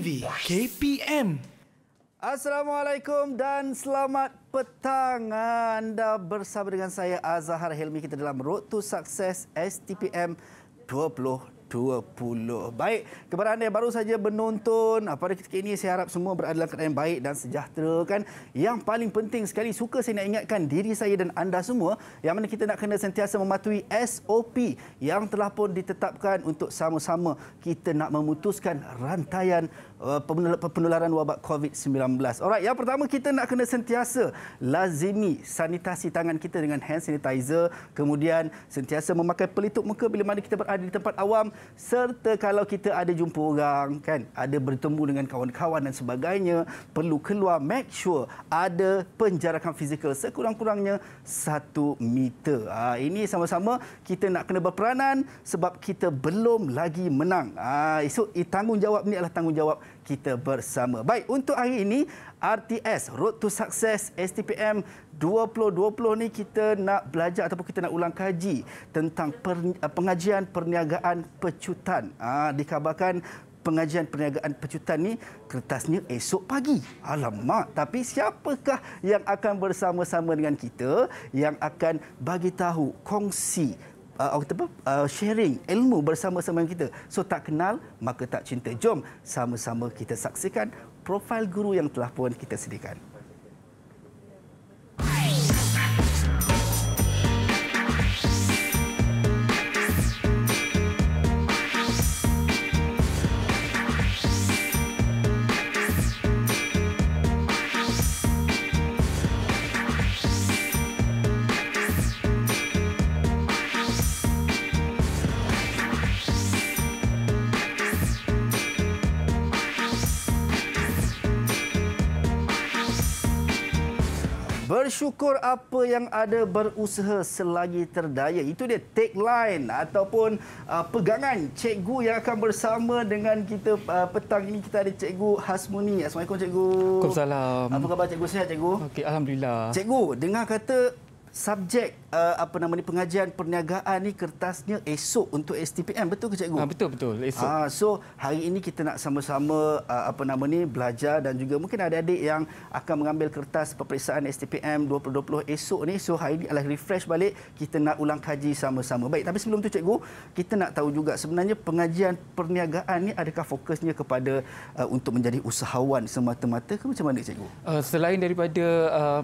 TV KPM. Assalamualaikum dan selamat petang. Anda bersama dengan saya Azhar Helmi kita dalam Road to Success STPM 2020. Baik, kepada anda yang baru saja menonton, pada ketika ini saya harap semua berada dalam keadaan baik dan sejahtera kan. Yang paling penting sekali suka saya nak ingatkan diri saya dan anda semua yang mana kita nak kena sentiasa mematuhi SOP yang telah pun ditetapkan untuk sama-sama kita nak memutuskan rantaian Eh, penularan wabak COVID-19. Alright, yang pertama kita nak kena sentiasa lazimi sanitasi tangan kita dengan hand sanitizer, kemudian sentiasa memakai pelitup muka bila mana kita berada di tempat awam serta kalau kita ada jumpa orang, kan, ada bertemu dengan kawan-kawan dan sebagainya, perlu keluar make sure ada penjarakan fizikal sekurang-kurangnya satu meter. Ha, ini sama-sama kita nak kena berperanan sebab kita belum lagi menang. Ha, esok eh, tanggungjawab ni adalah tanggungjawab kita bersama. Baik, untuk hari ini RTS Road to Success STPM 2020 ni kita nak belajar ataupun kita nak ulang kaji tentang per, eh, pengajian perniagaan pecutan. Ah ha, dikabarkan pengajian perniagaan pecutan ni kertasnya esok pagi. Alamak, tapi siapakah yang akan bersama-sama dengan kita yang akan bagi tahu kongsi uh, apa, uh, sharing ilmu bersama-sama dengan kita. So tak kenal maka tak cinta. Jom sama-sama kita saksikan profil guru yang telah pun kita sediakan. bersyukur apa yang ada berusaha selagi terdaya. Itu dia take line ataupun uh, pegangan cikgu yang akan bersama dengan kita uh, petang ini. Kita ada cikgu Hasmuni. Assalamualaikum cikgu. Waalaikumsalam. Apa khabar cikgu? Sihat cikgu? Okay Alhamdulillah. Cikgu, dengar kata subjek uh, apa nama ni pengajian perniagaan ni kertasnya esok untuk STPM betul ke cikgu? Ha, betul betul esok. Ha, so hari ini kita nak sama-sama uh, apa nama ni belajar dan juga mungkin ada adik yang akan mengambil kertas peperiksaan STPM 2020 esok ni so hari ini alah refresh balik kita nak ulang kaji sama-sama. Baik tapi sebelum tu cikgu kita nak tahu juga sebenarnya pengajian perniagaan ni adakah fokusnya kepada uh, untuk menjadi usahawan semata-mata ke macam mana cikgu? Uh, selain daripada uh,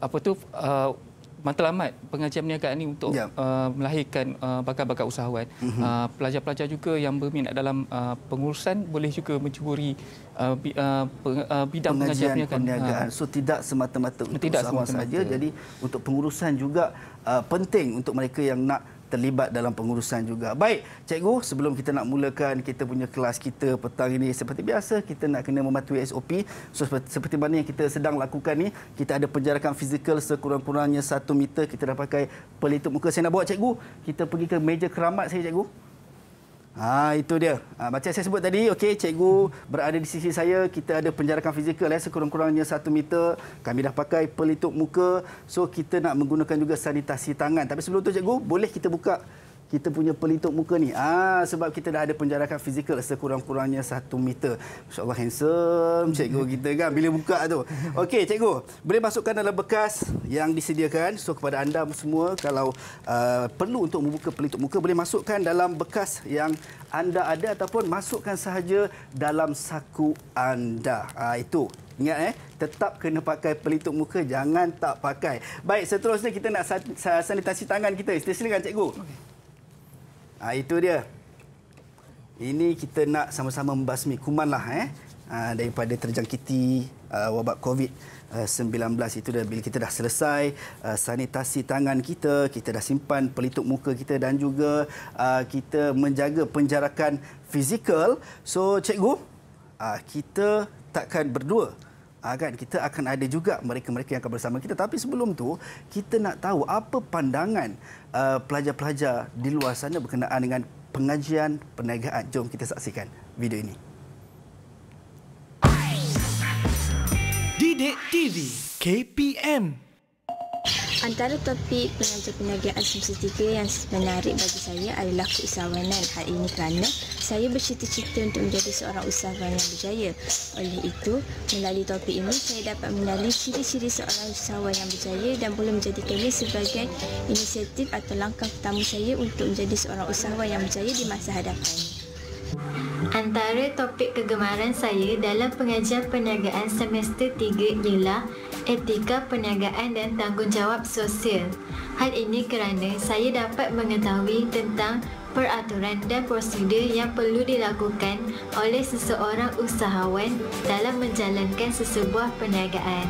apa tu uh, matlamat pengajian perniagaan ini untuk ya. uh, melahirkan uh, bakat-bakat usahawan. Mhm. Uh, pelajar-pelajar uh-huh. uh, juga yang berminat dalam uh, pengurusan boleh juga mencuburi uh, bi- uh, peng- uh, bidang pengajian, pengajian perniagaan. Uh, so tidak semata-mata untuk tidak usahawan semata-mata. saja. Jadi untuk pengurusan juga uh, penting untuk mereka yang nak terlibat dalam pengurusan juga. Baik, cikgu, sebelum kita nak mulakan kita punya kelas kita petang ini seperti biasa kita nak kena mematuhi SOP. So seperti, seperti mana yang kita sedang lakukan ni, kita ada penjarakan fizikal sekurang-kurangnya satu meter, kita dah pakai pelitup muka. Saya nak bawa cikgu, kita pergi ke meja keramat saya cikgu. Ah itu dia. Ah, macam saya sebut tadi, okay, cikgu berada di sisi saya, kita ada penjarakan fizikal eh, sekurang-kurangnya satu meter. Kami dah pakai pelitup muka. So kita nak menggunakan juga sanitasi tangan. Tapi sebelum tu cikgu, boleh kita buka kita punya pelitup muka ni. Ah sebab kita dah ada penjarakan fizikal sekurang-kurangnya satu meter. Masya-Allah handsome cikgu kita kan bila buka tu. Okey cikgu, boleh masukkan dalam bekas yang disediakan. So kepada anda semua kalau uh, perlu untuk membuka pelitup muka boleh masukkan dalam bekas yang anda ada ataupun masukkan sahaja dalam saku anda. Ah itu Ingat eh, tetap kena pakai pelitup muka, jangan tak pakai. Baik, seterusnya kita nak sanitasi tangan kita. sila kan, Cikgu. Okay. Ha, itu dia. Ini kita nak sama-sama membasmi kuman lah, eh ha, daripada terjangkiti uh, wabak COVID-19 itu dah bila kita dah selesai uh, sanitasi tangan kita, kita dah simpan pelitup muka kita dan juga uh, kita menjaga penjarakan fizikal. So cikgu, uh, kita takkan berdua Ah, kan kita akan ada juga mereka-mereka yang akan bersama kita tapi sebelum tu kita nak tahu apa pandangan ah, pelajar-pelajar uh, di luar sana berkenaan dengan pengajian perniagaan jom kita saksikan video ini Didik TV KPM Antara topik penganjur peniagaan CCTV yang menarik bagi saya adalah keusahawanan hari ini kerana saya bercita-cita untuk menjadi seorang usahawan yang berjaya. Oleh itu, melalui topik ini, saya dapat mengenali ciri-ciri seorang usahawan yang berjaya dan boleh menjadikannya sebagai inisiatif atau langkah pertama saya untuk menjadi seorang usahawan yang berjaya di masa hadapan. Antara topik kegemaran saya dalam pengajian perniagaan semester 3 ialah etika perniagaan dan tanggungjawab sosial. Hal ini kerana saya dapat mengetahui tentang peraturan dan prosedur yang perlu dilakukan oleh seseorang usahawan dalam menjalankan sesebuah perniagaan.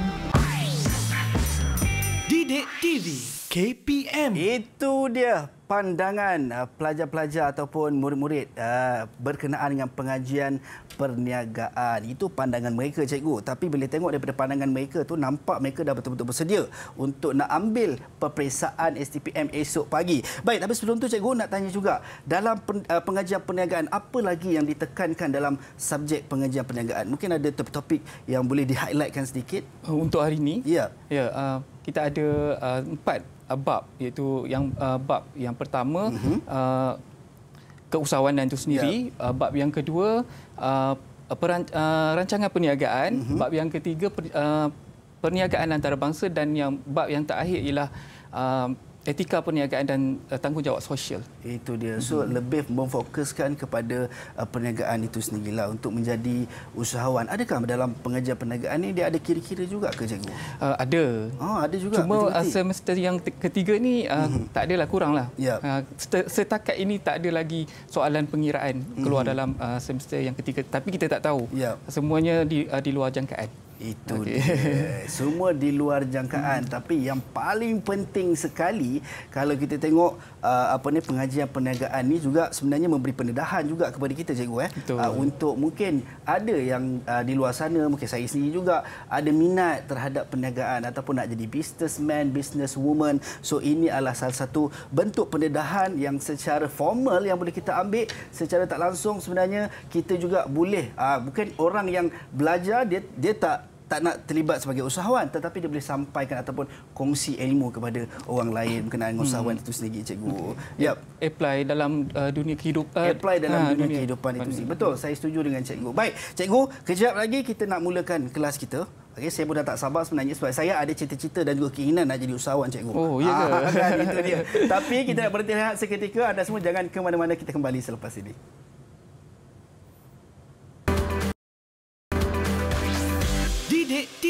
Didik TV KPM Itu dia pandangan uh, pelajar-pelajar ataupun murid-murid uh, berkenaan dengan pengajian perniagaan. Itu pandangan mereka, cikgu. Tapi bila tengok daripada pandangan mereka tu nampak mereka dah betul-betul bersedia untuk nak ambil peperiksaan STPM esok pagi. Baik, tapi sebelum tu cikgu nak tanya juga, dalam uh, pengajian perniagaan, apa lagi yang ditekankan dalam subjek pengajian perniagaan? Mungkin ada topik-topik yang boleh di sedikit? Untuk hari ini? Ya. Ya, kita ada empat bab iaitu yang bab yang yang pertama mhm. uh keusahawanan itu sendiri yeah. Uh, bab yang kedua uh, uh, rancangan perniagaan uh-huh. bab yang ketiga perniagaan antarabangsa dan yang bab yang terakhir ialah etika perniagaan dan uh, tanggungjawab sosial. Itu dia. So mm-hmm. lebih memfokuskan kepada uh, perniagaan itu sendirilah untuk menjadi usahawan. Adakah dalam pengajian perniagaan ini dia ada kira-kira juga ke cikgu? Uh, ada. Oh, ada juga. Cuma uh, semester yang ketiga ni uh, mm-hmm. tak adalah kuranglah. Ya. Yep. Uh, setakat ini tak ada lagi soalan pengiraan keluar mm-hmm. dalam uh, semester yang ketiga tapi kita tak tahu. Yep. Ya. Semuanya di uh, di luar jangkaan. Itu okay. dia. Semua di luar jangkaan. Hmm. Tapi yang paling penting sekali kalau kita tengok uh, apa ni pengajian perniagaan ni juga sebenarnya memberi pendedahan juga kepada kita cikgu eh. Uh, untuk mungkin ada yang uh, di luar sana, mungkin saya sendiri juga ada minat terhadap perniagaan ataupun nak jadi businessman, businesswoman. So ini adalah salah satu bentuk pendedahan yang secara formal yang boleh kita ambil secara tak langsung sebenarnya kita juga boleh uh, bukan orang yang belajar dia dia tak tak nak terlibat sebagai usahawan tetapi dia boleh sampaikan ataupun kongsi ilmu kepada orang lain berkenaan dengan usahawan hmm. itu sendiri cikgu. Okay. Yep. Apply dalam uh, dunia kehidupan. Uh, apply dalam ha, dunia, dunia kehidupan itu sendiri. Betul, saya setuju dengan cikgu. Baik, cikgu, kejap lagi kita nak mulakan kelas kita. Okay, saya pun dah tak sabar sebenarnya sebab saya ada cita-cita dan juga keinginan nak jadi usahawan cikgu. Oh, ya ke? Ah, kan, itu dia. Tapi kita nak berhenti seketika. Anda semua jangan ke mana-mana. Kita kembali selepas ini.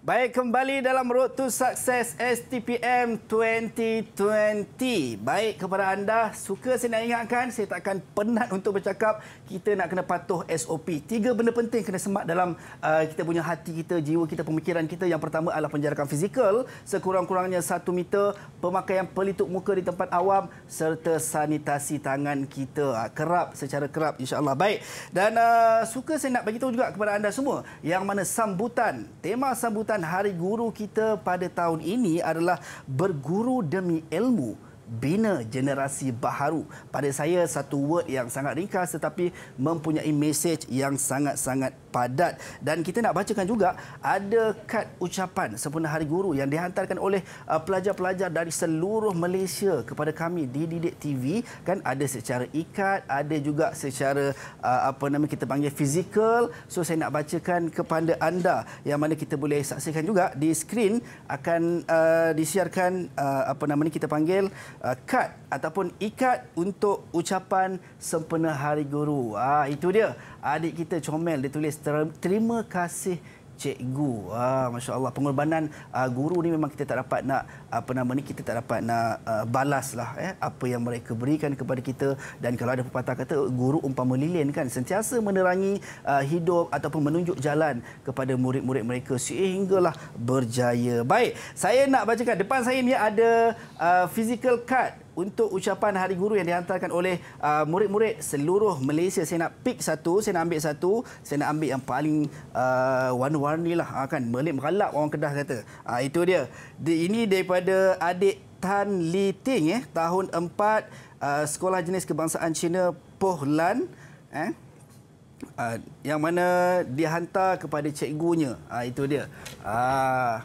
Baik, kembali dalam Road to Success STPM 2020. Baik kepada anda, suka saya nak ingatkan, saya takkan penat untuk bercakap, kita nak kena patuh SOP. Tiga benda penting kena semak dalam uh, kita punya hati kita, jiwa kita, pemikiran kita. Yang pertama adalah penjarakan fizikal, sekurang-kurangnya satu meter, pemakaian pelitup muka di tempat awam, serta sanitasi tangan kita. Uh, kerap, secara kerap, insyaAllah. Baik, dan uh, suka saya nak beritahu juga kepada anda semua, yang mana sambutan, tema sambutan sambutan Hari Guru kita pada tahun ini adalah berguru demi ilmu bina generasi baharu. Pada saya satu word yang sangat ringkas tetapi mempunyai message yang sangat-sangat padat dan kita nak bacakan juga ada kad ucapan sempena hari guru yang dihantarkan oleh uh, pelajar-pelajar dari seluruh Malaysia kepada kami di Didik TV kan ada secara ikat ada juga secara uh, apa nama kita panggil fizikal so saya nak bacakan kepada anda yang mana kita boleh saksikan juga di skrin akan uh, disiarkan uh, apa namanya kita panggil uh, kad ataupun ikat untuk ucapan sempena Hari Guru. Ah itu dia. Adik kita Comel dia tulis terima kasih cikgu. Ah masya-Allah pengorbanan uh, guru ni memang kita tak dapat nak apa nama ni kita tak dapat nak uh, balaslah eh apa yang mereka berikan kepada kita dan kalau ada pepatah kata guru umpama lilin kan sentiasa menerangi uh, hidup ataupun menunjuk jalan kepada murid-murid mereka sehinggalah berjaya. Baik, saya nak bacakan depan saya ni ada uh, physical card untuk ucapan Hari Guru yang dihantarkan oleh uh, murid-murid seluruh Malaysia. Saya nak pick satu, saya nak ambil satu, saya nak ambil yang paling uh, warna-warni lah uh, kan. Melik meralap orang Kedah kata. Uh, itu dia. Di, ini daripada adik Tan Li Ting eh, tahun 4 uh, Sekolah Jenis Kebangsaan Cina Poh Lan. Eh. Uh, yang mana dihantar kepada cikgunya. Uh, itu dia. Uh,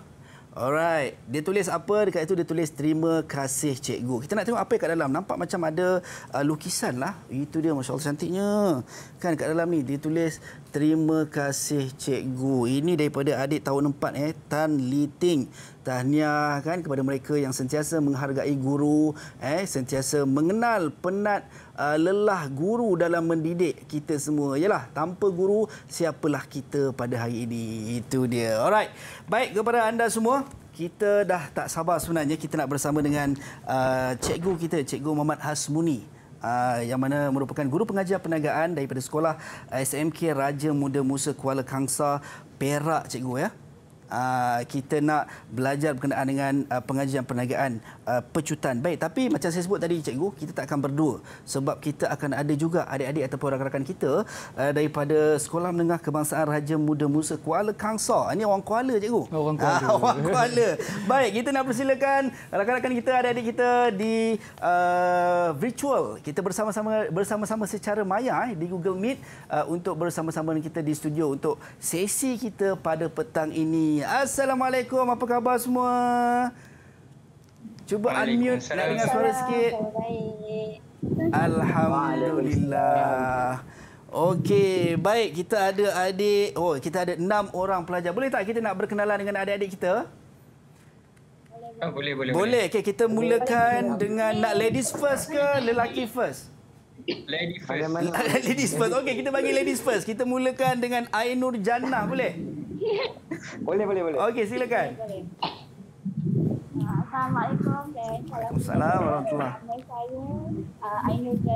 Alright. Dia tulis apa? Dekat itu dia tulis terima kasih cikgu. Kita nak tengok apa kat dalam. Nampak macam ada uh, lukisan lah. Itu dia masya-Allah cantiknya. Kan kat dalam ni dia tulis terima kasih cikgu. Ini daripada adik tahun 4 eh Tan Liting. Tahniah kan kepada mereka yang sentiasa menghargai guru eh sentiasa mengenal penat uh, lelah guru dalam mendidik kita semua. Yalah, tanpa guru siapalah kita pada hari ini. Itu dia. Alright. Baik kepada anda semua kita dah tak sabar sebenarnya kita nak bersama dengan uh, cikgu kita cikgu Muhammad Hasmuni. Ah, yang mana merupakan guru pengajar perniagaan daripada sekolah ah, SMK Raja Muda Musa Kuala Kangsa Perak cikgu ya. Uh, kita nak belajar berkenaan dengan uh, pengajian perniagaan uh, pecutan. Baik, tapi macam saya sebut tadi cikgu, kita tak akan berdua sebab kita akan ada juga adik-adik ataupun rakan-rakan kita uh, daripada Sekolah Menengah Kebangsaan Raja Muda Musa Kuala Kangsar. Ini orang Kuala cikgu. Oh, orang Kuala. Ha, orang Kuala. Baik, kita nak persilakan rakan-rakan kita, adik-adik kita di uh, virtual. Kita bersama-sama bersama-sama secara maya eh, di Google Meet uh, untuk bersama-sama dengan kita di studio untuk sesi kita pada petang ini. Assalamualaikum. Apa khabar semua? Cuba unmute nak dengar suara sikit. Alhamdulillah. Okey, baik kita ada adik. Oh, kita ada enam orang pelajar. Boleh tak kita nak berkenalan dengan adik-adik kita? Ah, boleh, boleh. Boleh. boleh. Okey, kita mulakan dengan nak ladies first ke lelaki first? Ladies first. ladies first. Okey, kita bagi ladies first. Kita mulakan dengan Ainur Jannah, boleh? boleh, boleh, boleh. Okey, silakan. Assalamualaikum. Waalaikumsalam warahmatullahi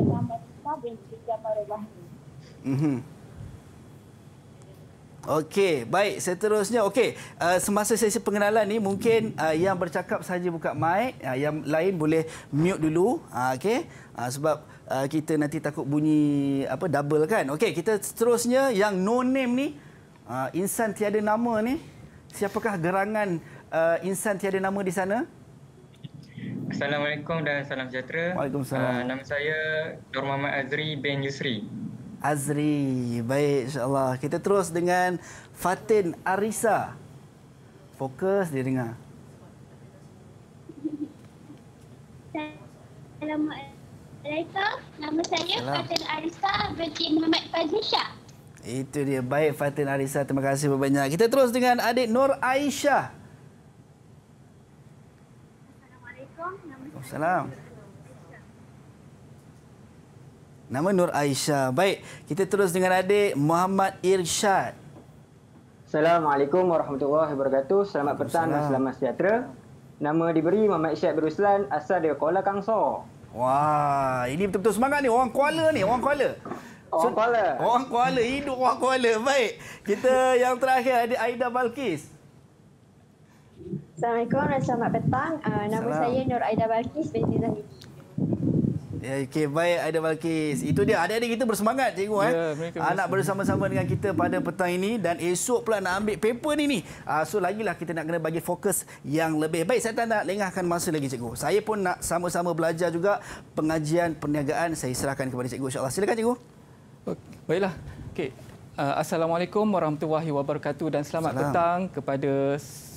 wabarakatuh. Mhm. Okey, baik. Seterusnya, okey. Uh, semasa sesi pengenalan ni mungkin uh, yang bercakap saja buka mic, uh, yang lain boleh mute dulu, uh, okey. Uh, sebab uh, kita nanti takut bunyi apa double kan. Okey, kita seterusnya yang no name ni, uh, insan tiada nama ni, siapakah gerangan uh, insan tiada nama di sana? Assalamualaikum dan salam sejahtera. Waalaikumsalam. Uh, nama saya Nur Muhammad Azri bin Yusri. Azri. Baik, insyaAllah. Kita terus dengan Fatin Arisa. Fokus, dia dengar. Assalamualaikum. Nama saya Fatin Arisa bin Muhammad Fazli Shah. Itu dia. Baik, Fatin Arisa. Terima kasih banyak. Kita terus dengan adik Nur Aisyah. Assalamualaikum. Nama Nur Aisyah. Baik, kita terus dengan adik Muhammad Irsyad. Assalamualaikum warahmatullahi wabarakatuh. Selamat petang dan selamat sejahtera. Nama diberi Muhammad Irsyad Beruslan asal dari Kuala Kangsor. Wah, ini betul-betul semangat ni. Orang Kuala ni, orang Kuala. So, orang Kuala. Orang Kuala, hidup orang Kuala. Baik, kita yang terakhir ada Aida Balkis. Assalamualaikum dan selamat petang. Uh, nama saya Nur Aida Balkis binti Zahid. Ya, okay, baik Aida Balkis. Itu dia. ada adik kita bersemangat, cikgu. Eh? Ya, eh. Nak bersama-sama dengan kita pada petang ini. Dan esok pula nak ambil paper ini. Uh, ah, so, lagilah kita nak kena bagi fokus yang lebih baik. Saya tak nak lengahkan masa lagi, cikgu. Saya pun nak sama-sama belajar juga pengajian perniagaan. Saya serahkan kepada cikgu, insyaAllah. Silakan, cikgu. Baiklah. Okay. Uh, Assalamualaikum warahmatullahi wabarakatuh. Dan selamat Salam. petang kepada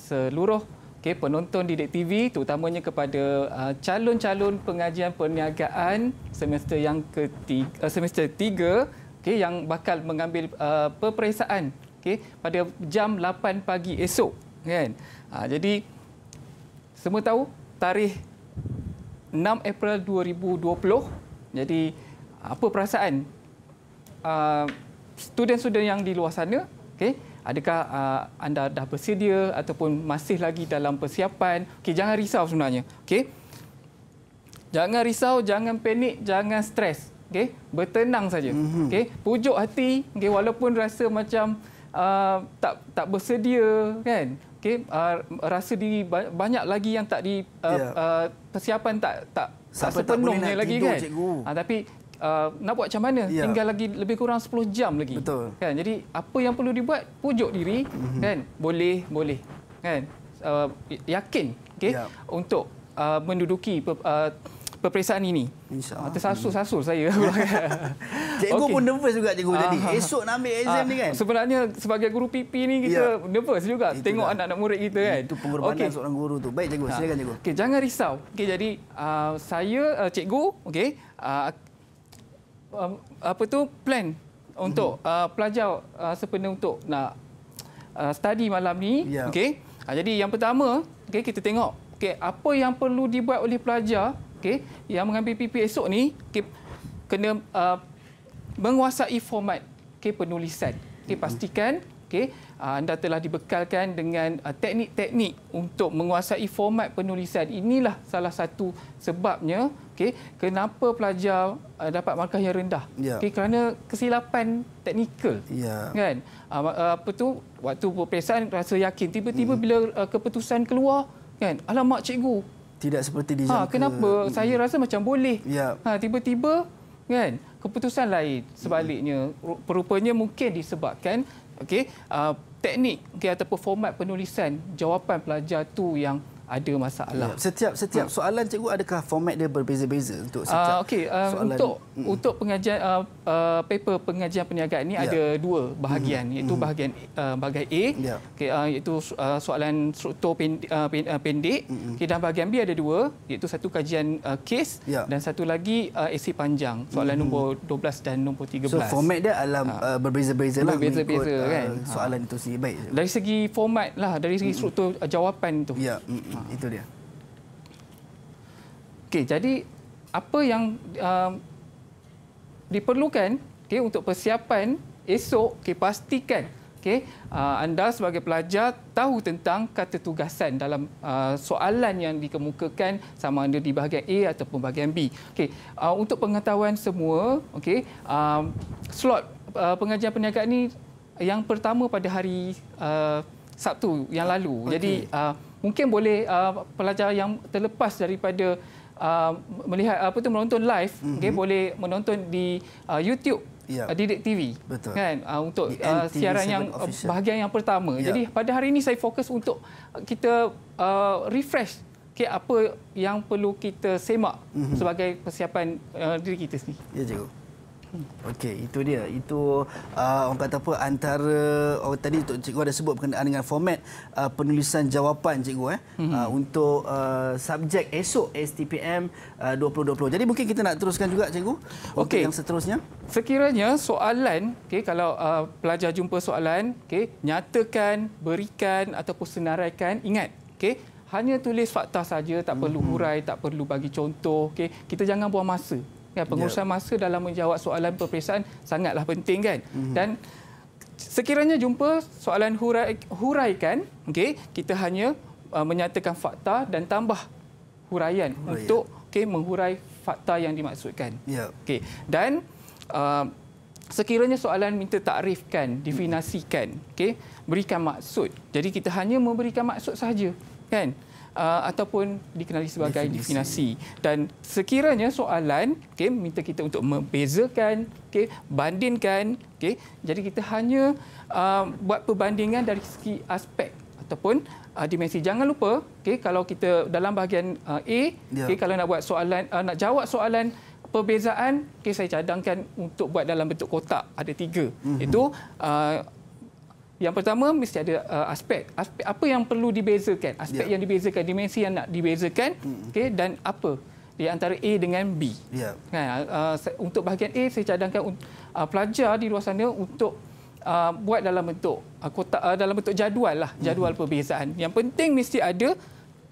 seluruh okay, penonton Didik TV terutamanya kepada uh, calon-calon pengajian perniagaan semester yang ketiga uh, semester 3 okay, yang bakal mengambil uh, peperiksaan okay, pada jam 8 pagi esok kan. Uh, jadi semua tahu tarikh 6 April 2020. Jadi apa perasaan uh, student-student yang di luar sana okay, adakah uh, anda dah bersedia ataupun masih lagi dalam persiapan okey jangan risau sebenarnya okey jangan risau jangan panik jangan stres okey bertenang saja mhm. okey pujuk hati okey walaupun rasa macam uh, tak tak bersedia kan okey uh, rasa diri banyak lagi yang tak di uh, yeah. Ya. uh, persiapan tak tak tak sepenuhnya lagi kan. Cikgu. Ha, tapi uh, nak buat macam mana ya. tinggal lagi lebih kurang 10 jam lagi Betul. kan jadi apa yang perlu dibuat pujuk diri mm-hmm. kan boleh boleh kan uh, yakin okay? ya. untuk uh, menduduki uh, peperiksaan ini. Insya-Allah. Ah, tersasul-sasul saya. cikgu okay. pun nervous juga cikgu tadi. Esok nak ambil exam ah, ni kan. Sebenarnya sebagai guru PP ni kita ya. nervous juga Itulah. tengok anak-anak murid kita kan. Itu pengorbanan okay. seorang guru tu. Baik cikgu, ah. silakan cikgu. Okey, jangan risau. Okey, jadi uh, saya uh, cikgu, okay? uh, um, apa tu plan untuk mhm. uh, pelajar uh, sepenuh untuk nak uh, study malam ni yeah. okey uh, ha, jadi yang pertama okey kita tengok okey apa yang perlu dibuat oleh pelajar okey yang mengambil PP esok ni okay, kena uh, menguasai format okey penulisan okey mhm. pastikan okey uh, anda telah dibekalkan dengan uh, teknik-teknik untuk menguasai format penulisan inilah salah satu sebabnya Okey, kenapa pelajar uh, dapat markah yang rendah? Ya. Okey, kerana kesilapan teknikal. Ya. Kan? Ah, ah, apa tu? Waktu peperiksaan rasa yakin, tiba-tiba hmm. bila uh, keputusan keluar, kan? Alamak cikgu. Tidak seperti dijangka. Ah, ha, kenapa? Hmm. Saya rasa macam boleh. Ya. Ha, tiba-tiba kan? Keputusan lain sebaliknya. Hmm. Rupanya mungkin disebabkan okey, uh, teknik okay, ataupun format penulisan jawapan pelajar tu yang ada masalah. Ya, setiap setiap hmm. soalan cikgu adakah format dia berbeza-beza untuk setiap uh, ah, okay. uh, um, soalan? untuk hmm. untuk pengajian uh, uh, paper pengajian perniagaan ini ya. ada dua bahagian hmm. iaitu hmm. bahagian uh, bahagian A ya. okay, uh, iaitu uh, soalan struktur pendek, uh, uh, pendek. Hmm. hmm. Okay, dan bahagian B ada dua iaitu satu kajian uh, kes ya. dan satu lagi uh, esei panjang soalan hmm. hmm. nombor 12 dan nombor 13. So format dia adalah ah. uh, berbeza-beza lah berbeza-beza uh, kan ha. soalan ha. itu sendiri baik. Dari segi format lah dari segi hmm. struktur uh, jawapan itu. Ya. Hmm. Ha. Itu dia. Okey, jadi apa yang uh, diperlukan okay, untuk persiapan esok, okay, pastikan okay, uh, anda sebagai pelajar tahu tentang kata tugasan dalam uh, soalan yang dikemukakan sama ada di bahagian A ataupun bahagian B. Okay, uh, untuk pengetahuan semua, okay, uh, um, slot uh, pengajian perniagaan ini yang pertama pada hari uh, Sabtu yang lalu. Okay. Jadi, uh, mungkin boleh uh, pelajar yang terlepas daripada uh, melihat apa tu menonton live mm-hmm. okey boleh menonton di uh, YouTube yeah. Uh, Didik TV Betul. kan uh, untuk uh, siaran yang official. bahagian yang pertama yeah. jadi pada hari ini saya fokus untuk kita uh, refresh okey apa yang perlu kita semak mm-hmm. sebagai persiapan uh, diri kita sendiri ya yeah, Okey, itu dia. Itu uh, orang kata apa antara oh, tadi untuk cikgu ada sebut berkenaan dengan format uh, penulisan jawapan cikgu eh mm-hmm. uh, untuk uh, subjek esok STPM uh, 2020. Jadi mungkin kita nak teruskan juga cikgu okay. yang seterusnya. Sekiranya soalan okey kalau uh, pelajar jumpa soalan okey nyatakan, berikan ataupun senaraikan ingat okey hanya tulis fakta saja tak perlu hurai mhm. tak perlu bagi contoh okey kita jangan buang masa kan? pengurusan yep. Ya. masa dalam menjawab soalan peperiksaan sangatlah penting kan mm-hmm. dan sekiranya jumpa soalan hurai huraikan okay kita hanya uh, menyatakan fakta dan tambah huraian, huraian. Oh, ya. untuk okay menghurai fakta yang dimaksudkan yep. okey dan uh, sekiranya soalan minta takrifkan mhm. definasikan mm-hmm. okey berikan maksud jadi kita hanya memberikan maksud sahaja kan uh, ataupun dikenali sebagai definisi. Dan sekiranya soalan okay, minta kita untuk membezakan, okay, bandingkan, okay, jadi kita hanya uh, buat perbandingan dari segi aspek ataupun uh, dimensi. Jangan lupa, okay, kalau kita dalam bahagian uh, A, yeah. okay, ya. kalau nak buat soalan, uh, nak jawab soalan perbezaan, okay, saya cadangkan untuk buat dalam bentuk kotak ada tiga. Mm-hmm. Itu yang pertama mesti ada uh, aspek. aspek apa yang perlu dibezakan, aspek ya. yang dibezakan, dimensi yang nak dibezakan, hmm. okey dan apa di antara A dengan B. Ya. Kan uh, untuk bahagian A saya cadangkan uh, pelajar di luar sana untuk uh, buat dalam bentuk uh, kotak uh, dalam bentuk jadual lah, hmm. jadual hmm. perbezaan. Yang penting mesti ada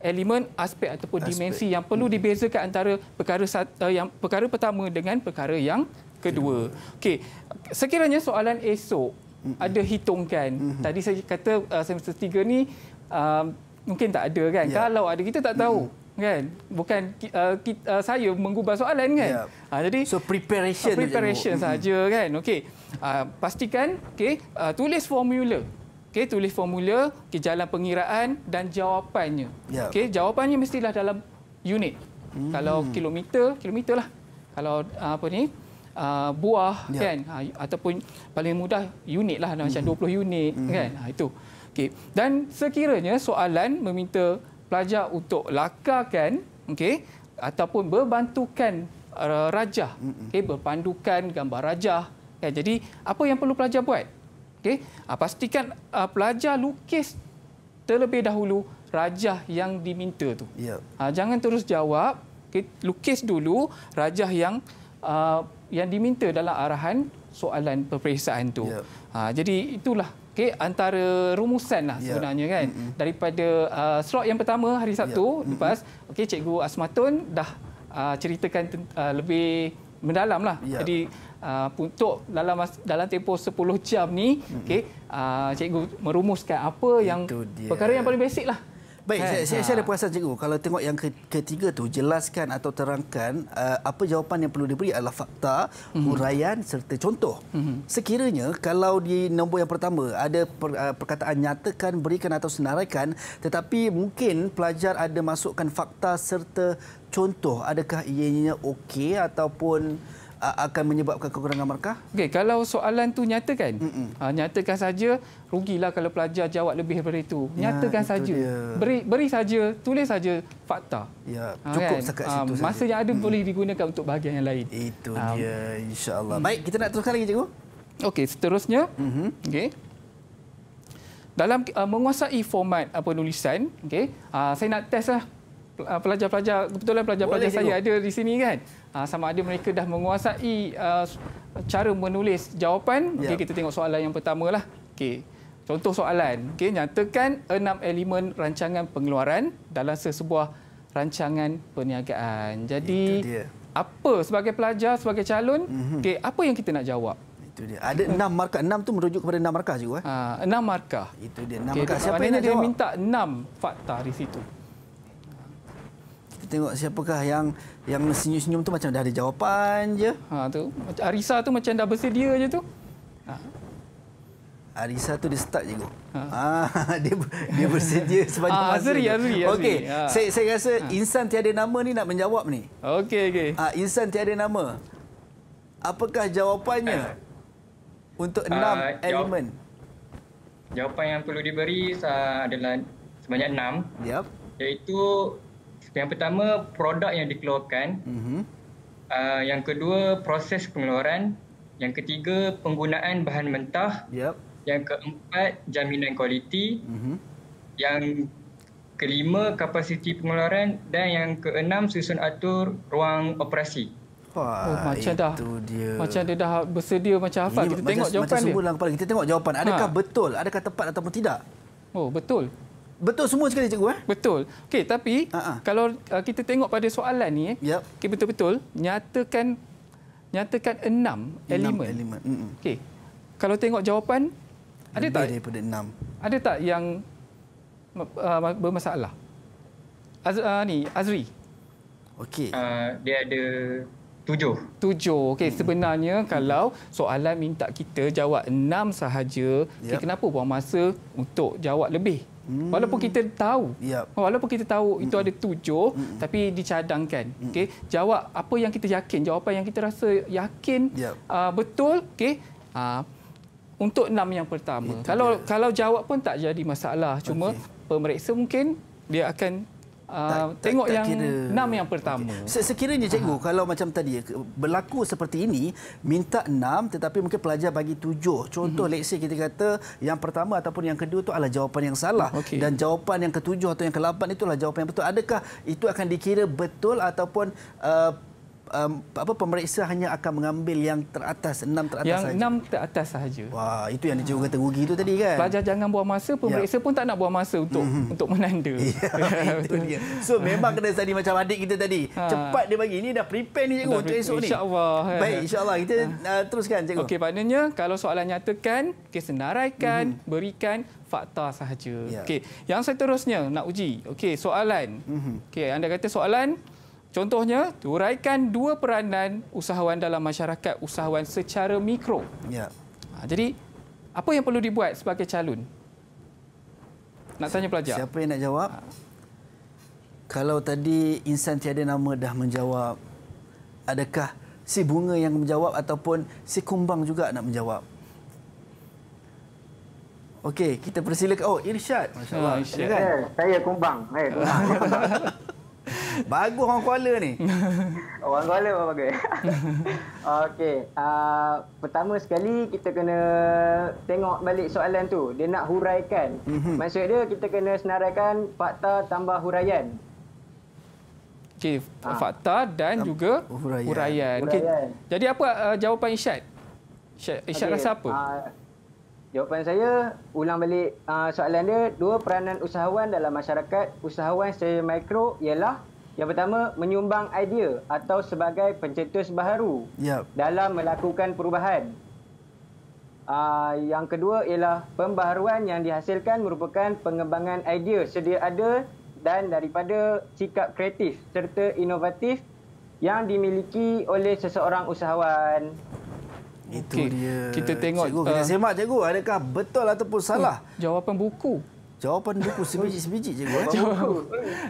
elemen aspek ataupun aspek. dimensi yang perlu hmm. dibezakan antara perkara uh, yang perkara pertama dengan perkara yang kedua. Ya. Okey, sekiranya soalan esok ada hitungkan. Mm-hmm. Tadi saya kata uh, semester tiga ni uh, mungkin tak ada kan. Yeah. Kalau ada kita tak tahu mm-hmm. kan. Bukan uh, kita, uh, saya mengubah soalan kan. Yeah. Ya. Uh, jadi so preparation uh, preparation saja mm-hmm. kan. Okey. Uh, pastikan okey uh, tulis formula. Okey tulis formula, okay, jalan pengiraan dan jawapannya. Yeah. Okey jawapannya mestilah dalam unit. Mm-hmm. Kalau kilometer, kilometer lah. Kalau uh, apa ni? uh, buah yeah. kan uh, ataupun paling mudah unit lah mm-hmm. macam 20 unit hmm kan uh, itu okey dan sekiranya soalan meminta pelajar untuk lakarkan okey ataupun berbantukan uh, raja okey berpandukan gambar raja kan jadi apa yang perlu pelajar buat okey uh, pastikan uh, pelajar lukis terlebih dahulu rajah yang diminta tu. Ya. Yeah. Uh, jangan terus jawab, okay, lukis dulu rajah yang uh, yang diminta dalam arahan soalan peperiksaan tu. Yeah. Ha, jadi itulah okay, antara rumusan lah ya. sebenarnya kan. Mm-hmm. Daripada uh, slot yang pertama hari ya. Sabtu yeah. mm-hmm. lepas cikgu Asmatun dah uh, ceritakan uh, lebih mendalam lah. Yeah. Jadi uh, untuk dalam dalam tempoh 10 jam ni mm-hmm. okey uh, cikgu merumuskan apa yang perkara yang paling basic lah Baik, kan? saya, saya, ha. saya ada perasan cikgu. Kalau tengok yang ketiga tu, jelaskan atau terangkan uh, apa jawapan yang perlu diberi adalah fakta, mhm. huraian mm-hmm. serta contoh. Mm-hmm. Sekiranya kalau di nombor yang pertama ada per, uh, perkataan nyatakan, berikan atau senaraikan tetapi mungkin pelajar ada masukkan fakta serta contoh, adakah ianya okey ataupun akan menyebabkan kekurangan markah? Okey, kalau soalan tu nyatakan. Ha, nyatakan saja rugilah kalau pelajar jawab lebih daripada itu. Ya, nyatakan ya, saja. Beri beri saja, tulis saja fakta. Ya, ha, cukup kan? sekat ha, situ ha, saja. Masa yang ada mm. boleh digunakan untuk bahagian yang lain. Itu ha. dia insya-Allah. Hmm. Baik, kita nak teruskan lagi cikgu. Okey, seterusnya. Mhm. Okey. Dalam uh, menguasai format uh, penulisan, okey. Uh, saya nak testlah pelajar-pelajar kebetulan pelajar-pelajar saya ada di sini kan. Ah, sama ada mereka dah menguasai ah, cara menulis jawapan okey ya. kita tengok soalan yang pertama lah okey contoh soalan okey nyatakan enam elemen rancangan pengeluaran dalam sesebuah rancangan perniagaan jadi apa sebagai pelajar sebagai calon mm-hmm. okey apa yang kita nak jawab itu dia. Ada enam markah. Enam tu merujuk kepada enam markah juga. Eh? Ha, enam markah. Itu dia. Enam okay, markah. Siapa yang dia Dia minta enam fakta di situ tengok siapakah yang yang senyum-senyum tu macam dah ada jawapan je. Ha tu. Arisa tu macam dah bersedia je tu. Ha. Arisa tu dia start je go. Ha. ha. dia dia bersedia sepanjang ha, ah, Azri, masa. Azri, Azri. Okey. Ha. Saya saya rasa ha. insan tiada nama ni nak menjawab ni. Okey okey. Ha, insan tiada nama. Apakah jawapannya? Eh. Untuk enam uh, elemen. Jawapan yang perlu diberi adalah sebanyak enam. Yep. Iaitu yang pertama produk yang dikeluarkan. Uh-huh. Uh, yang kedua proses pengeluaran. Yang ketiga penggunaan bahan mentah. Yep. Yang keempat jaminan kualiti. Uh-huh. Yang kelima kapasiti pengeluaran dan yang keenam susun atur ruang operasi. Wah, oh, macam dah. Dia. Macam dia dah bersedia macam hafal. Ini, kita macam, tengok jawapan macam dia. Macam kepala. Kita tengok jawapan. Adakah ha. betul? Adakah tepat ataupun tidak? Oh, betul betul semua sekali cikgu eh? Betul. Okey, tapi uh-huh. kalau uh, kita tengok pada soalan ni, eh? yep. okey betul-betul nyatakan nyatakan enam, enam elemen. elemen. Okey. Kalau tengok jawapan Lebih ada tak daripada enam? Ada tak yang uh, bermasalah? Az, uh, ni Azri. Okey. Uh, dia ada tujuh. Tujuh. Okey, hmm. sebenarnya kalau soalan minta kita jawab enam sahaja, yep. okay, kenapa buang masa untuk jawab lebih? Hmm. Walaupun kita tahu, yep. Oh, walaupun kita tahu Mm-mm. itu hmm. ada tujuh, Mm-mm. tapi dicadangkan. Hmm. Okay? Jawab apa yang kita yakin, jawapan yang kita rasa yakin yep. uh, ah, betul, okay? uh, ah, untuk enam yang pertama. Itu kalau dia. kalau jawab pun tak jadi masalah. Cuma okay. pemeriksa mungkin dia akan Ah, tak, tengok tak, tak yang enam yang pertama. Okay. Sekiranya cikgu Aha. kalau macam tadi eh, berlaku seperti ini minta enam tetapi mungkin pelajar bagi tujuh. Contoh mm -hmm. leksi kita kata yang pertama ataupun yang kedua itu adalah jawapan yang salah okay. dan jawapan yang ketujuh atau yang kelapan itulah jawapan yang betul. Adakah itu akan dikira betul ataupun uh, um, apa pemeriksa hanya akan mengambil yang teratas enam teratas saja. yang sahaja. enam teratas saja. wah itu yang dicuba kata rugi itu tadi kan pelajar jangan buang masa pemeriksa ya. pun tak nak buang masa untuk mm-hmm. untuk menanda ya, itu dia so memang kena study macam adik kita tadi ha. cepat dia bagi ini dah prepare ni cikgu untuk esok ni insyaallah eh. baik insyaallah kita ha. uh, teruskan cikgu okey maknanya kalau soalan nyatakan okey senaraikan mm-hmm. berikan fakta sahaja ya. okey yang seterusnya nak uji okey soalan mm-hmm. okey anda kata soalan Contohnya, uraikan dua peranan usahawan dalam masyarakat, usahawan secara mikro. Ya. Ha, jadi, apa yang perlu dibuat sebagai calon? Nak tanya pelajar. Siapa yang nak jawab? Ha. Kalau tadi insan tiada nama dah menjawab, adakah si bunga yang menjawab ataupun si kumbang juga nak menjawab? Okey, kita persilakan. Oh, Irsyad. Masya-Allah. Irsyad. Kan? Eh, saya kumbang. Eh, kumbang. Bagus orang Kuala ni. Orang Kuala apa bagus. Okey, uh, pertama sekali kita kena tengok balik soalan tu. Dia nak huraikan. Mm-hmm. Maksud dia kita kena senaraikan fakta tambah huraian. Okey, ha. fakta dan Tam- juga huraian. huraian. huraian. Jadi apa uh, jawapan Isyad? Isyad, Isyad okay. rasa apa? Uh, Jawapan saya, ulang balik uh, soalan dia, dua peranan usahawan dalam masyarakat usahawan secara mikro ialah yang pertama, menyumbang idea atau sebagai pencetus baharu yep. dalam melakukan perubahan. Uh, yang kedua ialah pembaharuan yang dihasilkan merupakan pengembangan idea sedia ada dan daripada sikap kreatif serta inovatif yang dimiliki oleh seseorang usahawan. Itu okay. dia. Kita tengok. Cikgu, kita uh, semak cikgu. Adakah betul ataupun hmm, salah? Uh, jawapan buku. Jawapan buku sebiji-sebiji cikgu. Eh? Jawapan buku.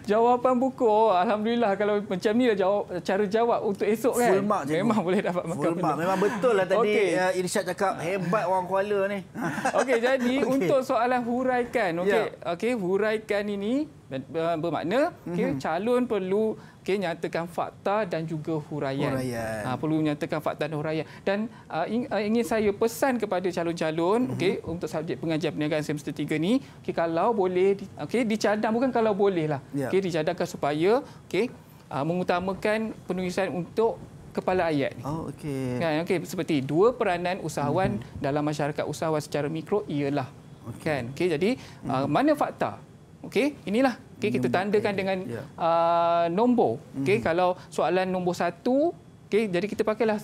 jawapan buku. Oh, Alhamdulillah kalau macam ni lah jawab, cara jawab untuk esok kan. Full mark Memang boleh dapat makan. Full mark. Memang betul lah tadi okay. uh, Irsyad cakap hebat orang Kuala ni. Okey jadi okay. untuk soalan huraikan. Okey yeah. okay, huraikan ini uh, bermakna okay, mm -hmm. calon perlu okay, nyatakan fakta dan juga huraian. huraian. Ha, perlu menyatakan fakta dan huraian. Dan uh, uh, ingin saya pesan kepada calon-calon mm-hmm. okay, untuk subjek pengajian perniagaan semester 3 ini, okay, kalau boleh okay, dicadang, bukan kalau boleh lah, yeah. okay, dicadangkan supaya okay, uh, mengutamakan penulisan untuk kepala ayat ni. Oh, okey. Kan, okey, seperti dua peranan usahawan mm-hmm. dalam masyarakat usahawan secara mikro ialah Okay. kan okey jadi mm-hmm. uh, mhm. mana fakta okey inilah Okey kita tandakan dengan ya. uh, nombor. Okey mm kalau soalan nombor satu, okey jadi kita pakailah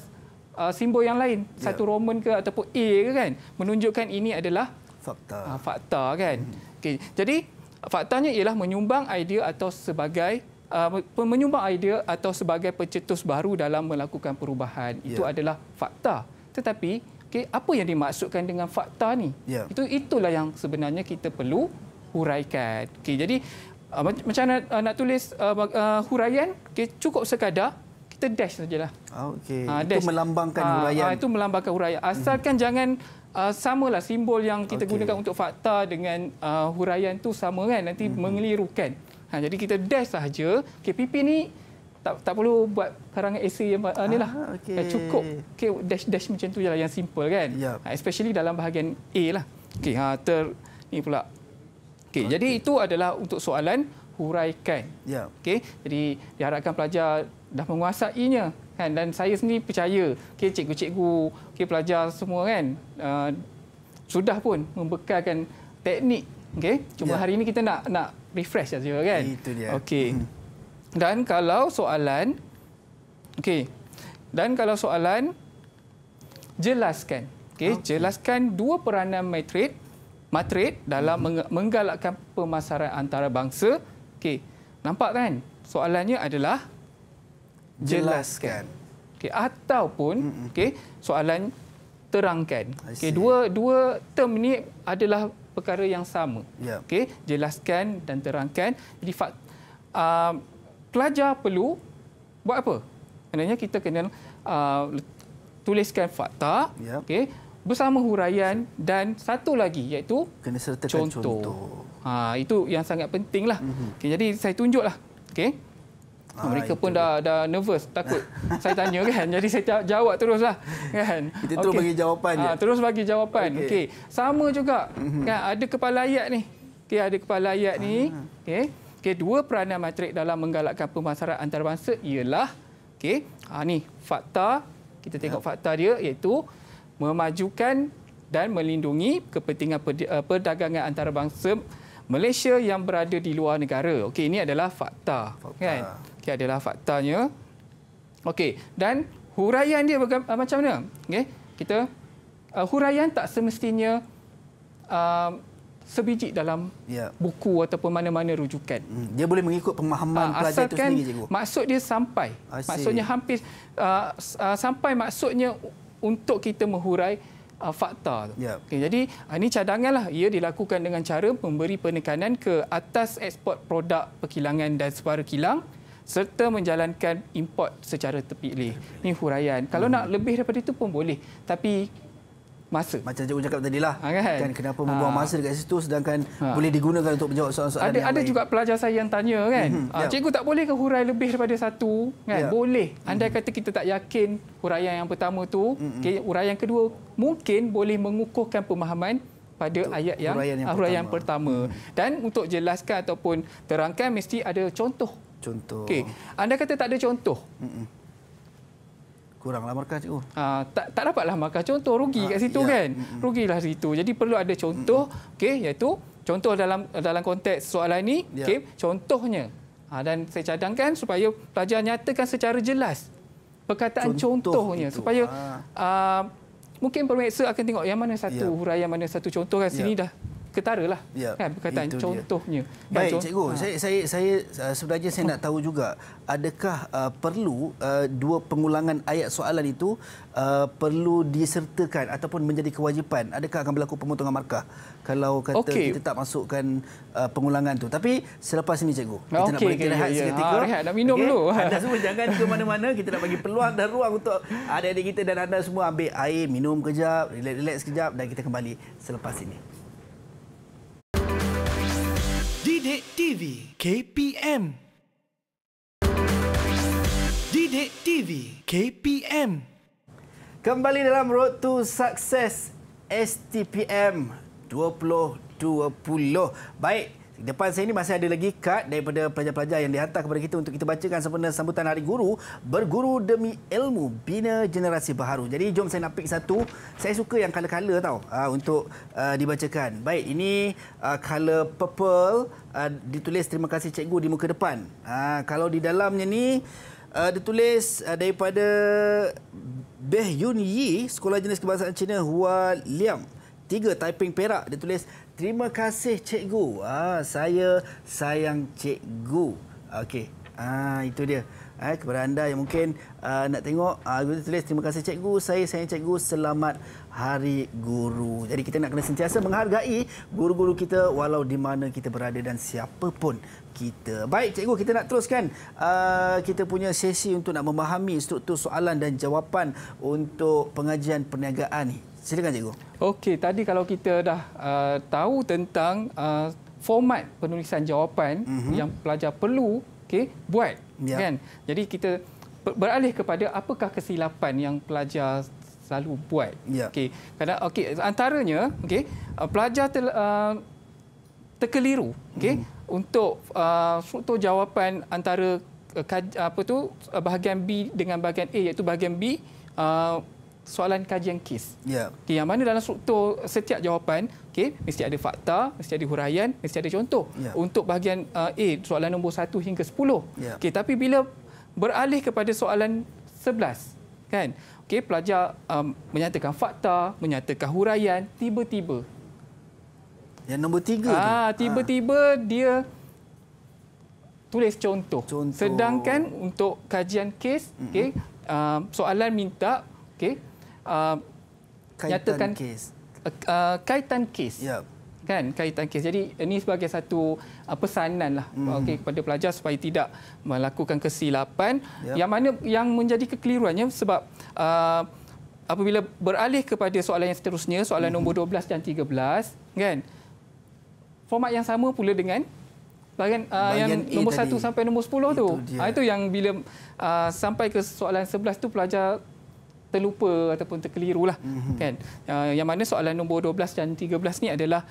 uh, simbol yang lain, ya. satu roman ke ataupun A ke kan, menunjukkan ini adalah fakta. Uh, fakta kan. Mm-hmm. jadi faktanya ialah menyumbang idea atau sebagai uh, menyumbang idea atau sebagai pencetus baru dalam melakukan perubahan. Ya. Itu ya. adalah fakta. Tetapi Okay, apa yang dimaksudkan dengan fakta ni? Yeah. Itu itulah yang sebenarnya kita perlu uraikan. Okay, jadi Ah, macam nak, uh, nak tulis uh, uh, huraian okay, cukup sekadar kita dash saja sajalah. Okey. Uh, itu melambangkan huraian. Uh, itu melambangkan huraian. Asalkan hmm. jangan uh, samalah simbol yang kita okay. gunakan untuk fakta dengan uh, huraian tu sama kan nanti hmm. mengelirukan. Ha, jadi kita dash saja. Okey ni tak tak perlu buat karangan esei yang uh, ni lah. Okay. Uh, cukup okay, dash dash macam tu jelah yang simple kan. Yep. Uh, ha, especially dalam bahagian A lah. Okey ha ter ni pula Okey, okay. jadi itu adalah untuk soalan huraikan. Ya. Okey, jadi diharapkan pelajar dah menguasainya kan dan saya sendiri percaya okey cikgu-cikgu, okey pelajar semua kan uh, sudah pun membekalkan teknik okey. Cuma ya. hari ini kita nak nak refresh saja kan. Okey, itu dia. Okey. Hmm. Dan kalau soalan okey. Dan kalau soalan jelaskan. Okey, okay. jelaskan dua peranan matriks matrik dalam menggalakkan pemasaran antarabangsa. Okey, nampak kan? Soalannya adalah jelaskan. Okey, ataupun okey, soalan terangkan. Okey, dua dua term ni adalah perkara yang sama. Yeah. Okey, jelaskan dan terangkan. Jadi uh, pelajar perlu buat apa? Maknanya kita kena uh, tuliskan fakta. Yeah. Okey bersama huraian dan satu lagi iaitu kena sertakan contoh. contoh. Ha itu yang sangat pentinglah. Mm-hmm. Okay, jadi saya tunjuklah. Okey. Ha, mereka pun dah dah nervous takut saya tanya kan jadi saya jawab teruslah kan kita terus okay. bagi jawapan ha, terus bagi jawapan okey okay. sama juga mhm. kan ada kepala ayat ni okey ada kepala ayat ni ah. okey okey dua peranan matrik dalam menggalakkan pemasaran antarabangsa ialah okey ha ni fakta kita tengok ya. fakta dia iaitu memajukan dan melindungi kepentingan eh, perdagangan antarabangsa Malaysia yang berada di luar negara. Okey, ini adalah fakta, fakta. kan? Okey, adalah faktanya. Okey, dan huraian dia baga- eh, macam mana? Okey, kita uh, huraian tak semestinya uh, sebiji dalam ya. buku ataupun mana-mana rujukan. Hmm, dia boleh mengikut pemahaman uh, pelajar itu sendiri, cikgu. Maksud dia sampai. Maksudnya hampir uh, uh, sampai maksudnya untuk kita menghurai uh, fakta. Yep. Ya. Okay, jadi uh, ini lah. ia dilakukan dengan cara memberi penekanan ke atas ekspor produk perkilangan dan separuh kilang serta menjalankan import secara terpilih. Ini huraian. Kalau hmm. nak lebih daripada itu pun boleh. Tapi masa. Macam Cikgu cakap tadi lah. Ah, kan? kan kenapa ah. membuang ha. masa dekat situ sedangkan ha. boleh digunakan untuk menjawab soalan-soalan ada, yang Ada ada juga pelajar saya yang tanya kan. Mm-hmm. Ha, cikgu tak boleh ke hurai lebih daripada satu kan? Yeah. Boleh. Mhm. Andai mm-hmm. kata kita tak yakin hurai yang pertama tu, mm-hmm. okay, yang kedua mungkin boleh mengukuhkan pemahaman pada untuk ayat yang hurai yang, huraian yang pertama. pertama. Mhm. Dan untuk jelaskan ataupun terangkan mesti ada contoh. Contoh. Okey. Anda kata tak ada contoh. Mm-hmm kuranglah markah cikgu. Ha, tak tak dapatlah markah contoh rugi ha, kat situ ya. kan. Rugilah situ. Jadi perlu ada contoh hmm. okey iaitu contoh dalam dalam konteks soalan ini ya. okey contohnya. Ha, dan saya cadangkan supaya pelajar nyatakan secara jelas perkataan contoh contohnya itu. supaya ha. uh, mungkin pemeriksa akan tengok yang mana satu ya. huraian mana satu contoh kat ya. sini ya. dah ketara lah ya, kan perkataan contohnya. Dia. Baik cikgu, ha. saya, saya, saya uh, sebenarnya saya nak tahu juga adakah uh, perlu uh, dua pengulangan ayat soalan itu uh, perlu disertakan ataupun menjadi kewajipan? Adakah akan berlaku pemotongan markah kalau kata okay. kita tak masukkan uh, pengulangan tu? Tapi selepas ini cikgu, kita okay, nak berhenti okay, rehat yeah, seketika. Ha, rehat, nak minum dulu. Anda semua jangan ke mana-mana, kita nak bagi peluang dan ruang untuk adik-adik kita dan anda semua ambil air, minum kejap, relax-relax kejap dan kita kembali selepas ini. Didik TV KPM Didik TV KPM Kembali dalam Road to Success STPM 2020. Baik, depan saya ini masih ada lagi kad daripada pelajar-pelajar yang dihantar kepada kita untuk kita bacakan sempena sambutan Hari Guru berguru demi ilmu bina generasi baharu. Jadi jom saya nak pick satu. Saya suka yang kala-kala tau ah, untuk ah, dibacakan. Baik, ini kala ah, purple ditulis terima kasih cikgu di muka depan. kalau di dalamnya ni ditulis daripada Beh Yun Yi, Sekolah Jenis Kebangsaan Cina Hua Liang. Tiga, Taiping Perak. Dia tulis, Terima kasih cikgu. Ah saya sayang cikgu. Okey. Ah itu dia. Ah eh, kepada anda yang mungkin uh, nak tengok ah uh, tulis terima kasih cikgu. Saya sayang cikgu. Selamat hari guru. Jadi kita nak kena sentiasa menghargai guru-guru kita walau di mana kita berada dan siapa pun kita. Baik cikgu kita nak teruskan uh, kita punya sesi untuk nak memahami struktur soalan dan jawapan untuk pengajian perniagaan ni. Silakan cikgu. Okey, tadi kalau kita dah uh, tahu tentang uh, format penulisan jawapan uh mhm. -huh. yang pelajar perlu okey buat ya. kan. Jadi kita beralih kepada apakah kesilapan yang pelajar selalu buat. Ya. Okey. Karena okey antaranya okey uh, pelajar ter, uh, terkeliru okey uh mhm. -huh. untuk uh, struktur jawapan antara uh, apa tu uh, bahagian B dengan bahagian A iaitu bahagian B uh, soalan kajian kes. Ya. Okay, yang mana dalam struktur setiap jawapan, okay, mesti ada fakta, mesti ada huraian, mesti ada contoh. Ya. Untuk bahagian uh, A, soalan nombor 1 hingga 10. Ya. Okay, tapi bila beralih kepada soalan 11, kan? Okay, pelajar um, menyatakan fakta, menyatakan huraian, tiba-tiba. Yang nombor tiga ah, ah. Tiba-tiba ha. dia tulis contoh. contoh. Sedangkan untuk kajian kes, mm-hmm. okay, um, soalan minta okay, Uh, kaitan nyatakan kes. Uh, uh, kaitan kes. Yep kan kaitan kes. Jadi ini sebagai satu uh, pesanan lah mm. okay, kepada pelajar supaya tidak melakukan kesilapan yep. yang mana yang menjadi kekeliruannya sebab uh, apabila beralih kepada soalan yang seterusnya, soalan mm. nombor 12 dan 13, kan? Format yang sama pula dengan bahagian, uh, bahagian yang A nombor tadi. 1 sampai nombor 10 itu tu. Uh, ah, itu yang bila uh, sampai ke soalan 11 tu pelajar terlupa ataupun terkeliru lah mm-hmm. kan uh, yang mana soalan nombor 12 dan 13 ni adalah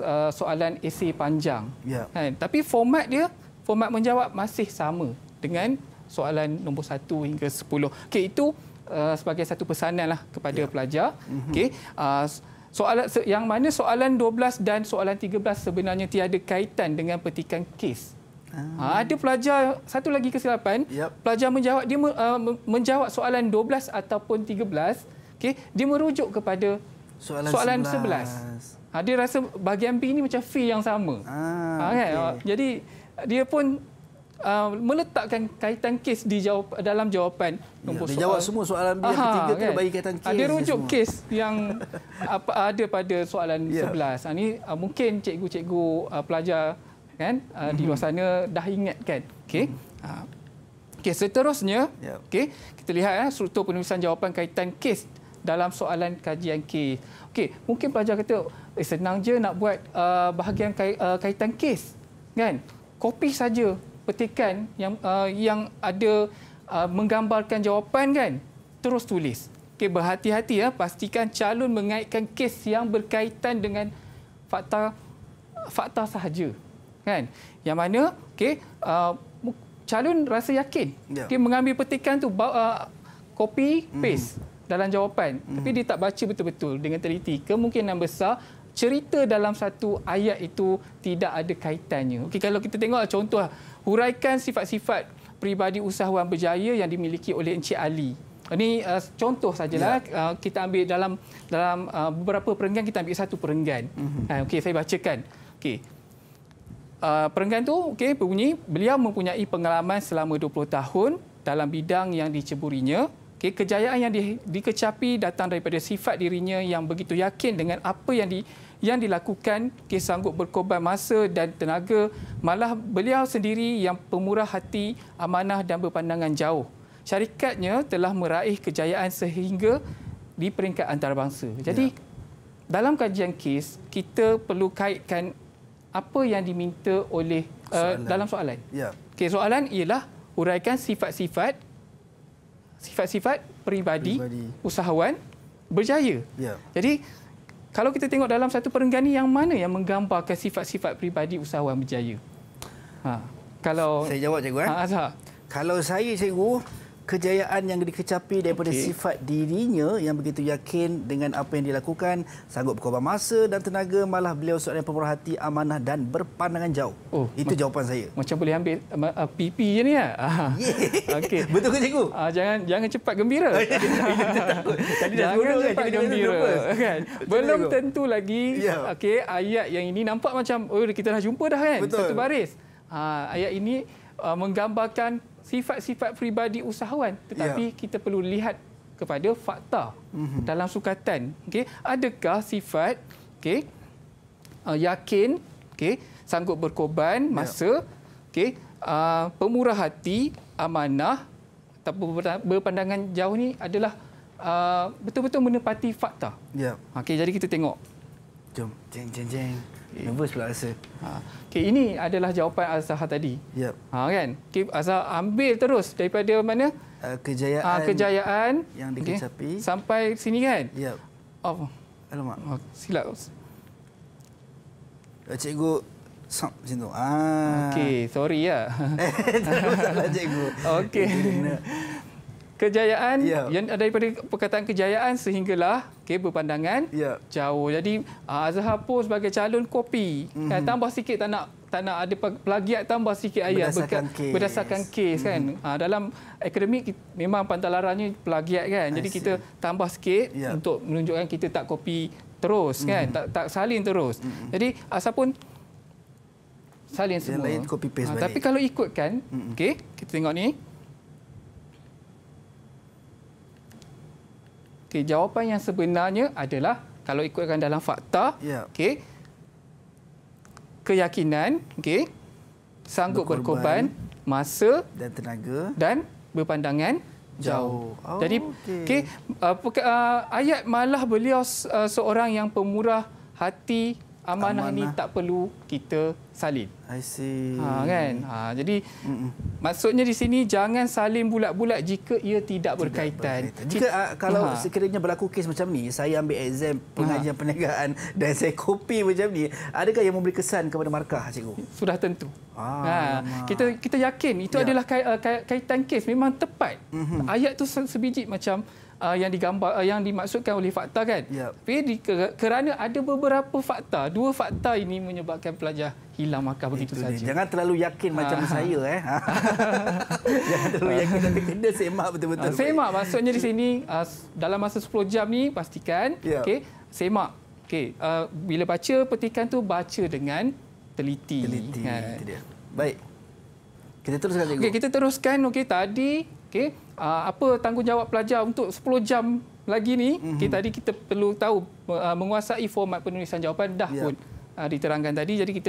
uh, soalan esei panjang yeah. kan tapi format dia format menjawab masih sama dengan soalan nombor 1 hingga 10 okey itu uh, sebagai satu pesanan lah kepada yeah. pelajar mm-hmm. okey uh, soalan yang mana soalan 12 dan soalan 13 sebenarnya tiada kaitan dengan petikan kes Ah. Ada ah, pelajar, satu lagi kesilapan, yep. pelajar menjawab dia uh, menjawab soalan 12 ataupun 13, okay, dia merujuk kepada soalan, soalan 11. 11. Ha, dia rasa bahagian B ini macam fee yang sama. Ah, ha, kan? okay. Jadi, dia pun uh, meletakkan kaitan kes di jawab, dalam jawapan. Ya, dia soal. jawab semua soalan B Aha, yang ketiga kan? tu bagi kaitan kes. Ha, dia rujuk semua. kes yang ada pada soalan yeah. Ya. 11. Ha, ini uh, mungkin cikgu-cikgu uh, pelajar kan uh, mm-hmm. di luar mm-hmm. sana dah ingat kan okey mm-hmm. uh, ah, okey seterusnya yep. okey kita lihat eh, struktur penulisan jawapan kaitan kes dalam soalan kajian kes okey mungkin pelajar kata eh, senang je nak buat uh, bahagian kait, uh, kaitan kes kan kopi saja petikan yang uh, yang ada uh, menggambarkan jawapan kan terus tulis okey berhati-hati ya pastikan calon mengaitkan kes yang berkaitan dengan fakta fakta sahaja kan yang mana okey uh, calon rasa yakin yeah. dia mengambil petikan tu uh, copy hmm. paste mm. dalam jawapan mm. tapi dia tak baca betul-betul dengan teliti kemungkinan besar cerita dalam satu ayat itu tidak ada kaitannya okey kalau kita tengoklah contoh ah, huraikan sifat-sifat peribadi usahawan berjaya yang dimiliki oleh Encik Ali ini ah, uh, ah, contoh sajalah yeah. Ya. uh, kita ambil dalam dalam uh, beberapa perenggan kita ambil satu perenggan mm-hmm. uh, okey saya bacakan okey Ah, perenggan tu okey berbunyi beliau mempunyai pengalaman selama 20 tahun dalam bidang yang diceburinya okey kejayaan yang di, dikecapi datang daripada sifat dirinya yang begitu yakin dengan apa yang di yang dilakukan okey sanggup berkorban masa dan tenaga malah beliau sendiri yang pemurah hati amanah dan berpandangan jauh syarikatnya telah meraih kejayaan sehingga di peringkat antarabangsa jadi ya. dalam kajian kes kita perlu kaitkan apa yang diminta oleh uh, soalan. dalam soalan. Ya. Okay, soalan ialah uraikan sifat-sifat sifat-sifat peribadi, peribadi usahawan berjaya. Ya. Jadi kalau kita tengok dalam satu perenggan yang mana yang menggambarkan sifat-sifat peribadi usahawan berjaya? Ha. Kalau saya jawab cikgu eh. Ha, kalau saya cikgu, kejayaan yang dikecapi daripada okay. sifat dirinya yang begitu yakin dengan apa yang dilakukan sanggup berkorban masa dan tenaga malah beliau seorang yang pemurah amanah dan berpandangan jauh oh, itu jawapan saya macam boleh ambil uh, uh, PP je ni ya ah. yeah. okay. betul ke cikgu uh, jangan jangan cepat gembira tadi dah jangan kan, cepat kan, gembira kan? belum cikgu. tentu lagi yeah. okay, ayat yang ini nampak macam oh, kita dah jumpa dah kan betul. satu baris uh, ayat ini menggambarkan sifat-sifat peribadi usahawan tetapi ya. kita perlu lihat kepada fakta mm-hmm. dalam sukatan okey adakah sifat okey uh, yakin okey sanggup berkorban ya. masa ya. okey uh, pemurah hati amanah atau berpandangan jauh ni adalah uh, betul-betul menepati fakta ya okey jadi kita tengok jom jeng jeng jeng Eh. Nervous pula rasa. Ha. Okay, ini adalah jawapan Azhar tadi. Yep. Ha, kan? Okay, Azhar ambil terus daripada mana? Uh, kejayaan. Ha, kejayaan. Yang dikecapi. Okay. Sampai sini kan? Yep. Oh. Alamak. Oh, silap. Eh, cikgu Sump. macam tu. Ah. Okey, sorry ya. Eh, tak salah cikgu. Okey kejayaan yeah. yang daripada perkataan kejayaan sehinggalah okay, berpandangan yeah. jauh. Jadi ah, Azhar pun sebagai calon kopi. Mm-hmm. Kan, mhm. tambah sikit tak nak tak nak ada plagiat tambah sikit ayat berdasarkan beka- kes, berdasarkan kes mm-hmm. kan. Ha, dalam akademik memang pantalarannya plagiat kan. Jadi kita tambah sikit yeah. untuk menunjukkan kita tak kopi terus mm-hmm. kan. Tak tak salin terus. Mm-hmm. Jadi Azhar pun salin semua. lain ha, Tapi kalau ikutkan, mm-hmm. okey, kita tengok ni. Okey, jawapan yang sebenarnya adalah kalau ikutkan dalam fakta, ya. okey. Keyakinan, okey. Sanggup berkorban, berkorban masa dan tenaga dan berpandangan jauh. jauh. Oh, Jadi okey, okay, uh, uh, ayat malah beliau uh, seorang yang pemurah hati amanah, amanah. ni tak perlu kita salin. I see. Ha kan? Ha jadi Mm-mm. maksudnya di sini jangan salin bulat-bulat jika ia tidak berkaitan. Tidak berkaitan. Jika uh, kalau uh-huh. sekiranya berlaku kes macam ni, saya ambil exam ha. pengajian uh-huh. perniagaan dan saya kopi macam ni, adakah yang memberi kesan kepada markah cikgu? Sudah tentu. Ah, ha kita kita yakin itu ya. adalah ah, kaitan kes memang tepat. Mm-hmm. Ayat tu sebiji macam uh, yang digambar uh, yang dimaksudkan oleh fakta kan. Yep. Tapi di, kerana ada beberapa fakta, dua fakta ini menyebabkan pelajar hilang markah begitu saja. Jangan terlalu yakin macam uh. saya eh. Jangan terlalu yakin tapi kena semak betul-betul. Uh, semak baik. maksudnya di sini uh, dalam masa 10 jam ni pastikan yep. okey semak. Okey, uh, bila baca petikan tu baca dengan teliti. Teliti kan. Itu dia. Baik. Kita teruskan. Okey, kita teruskan. Okey, tadi okey Ah, apa tanggungjawab pelajar untuk 10 jam lagi ni mm-hmm. kita tadi kita perlu tahu uh, menguasai format penulisan jawapan dah yeah. pun uh, diterangkan tadi jadi kita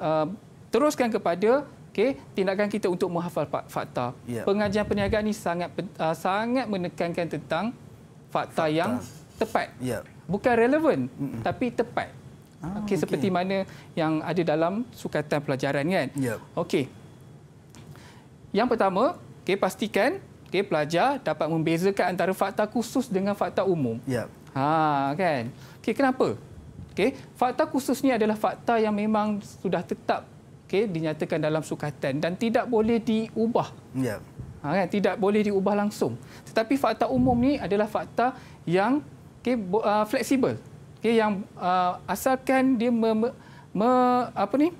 uh, teruskan kepada okay, tindakan kita untuk menghafal fakta yeah. pengajian perniagaan ni sangat uh, sangat menekankan tentang fakta, fakta. yang tepat yeah. bukan relevan tapi tepat ah, okey okay. seperti mana yang ada dalam sukatan pelajaran kan yeah. okey yang pertama okay pastikan okey pelajar dapat membezakan antara fakta khusus dengan fakta umum. Ya. Ha kan. Okey kenapa? Okey, fakta khusus ni adalah fakta yang memang sudah tetap okey dinyatakan dalam sukatan dan tidak boleh diubah. Ya. Ha kan, tidak boleh diubah langsung. Tetapi fakta umum ni adalah fakta yang okey uh, fleksibel. Okey yang uh, asalkan dia me, me, me apa ni?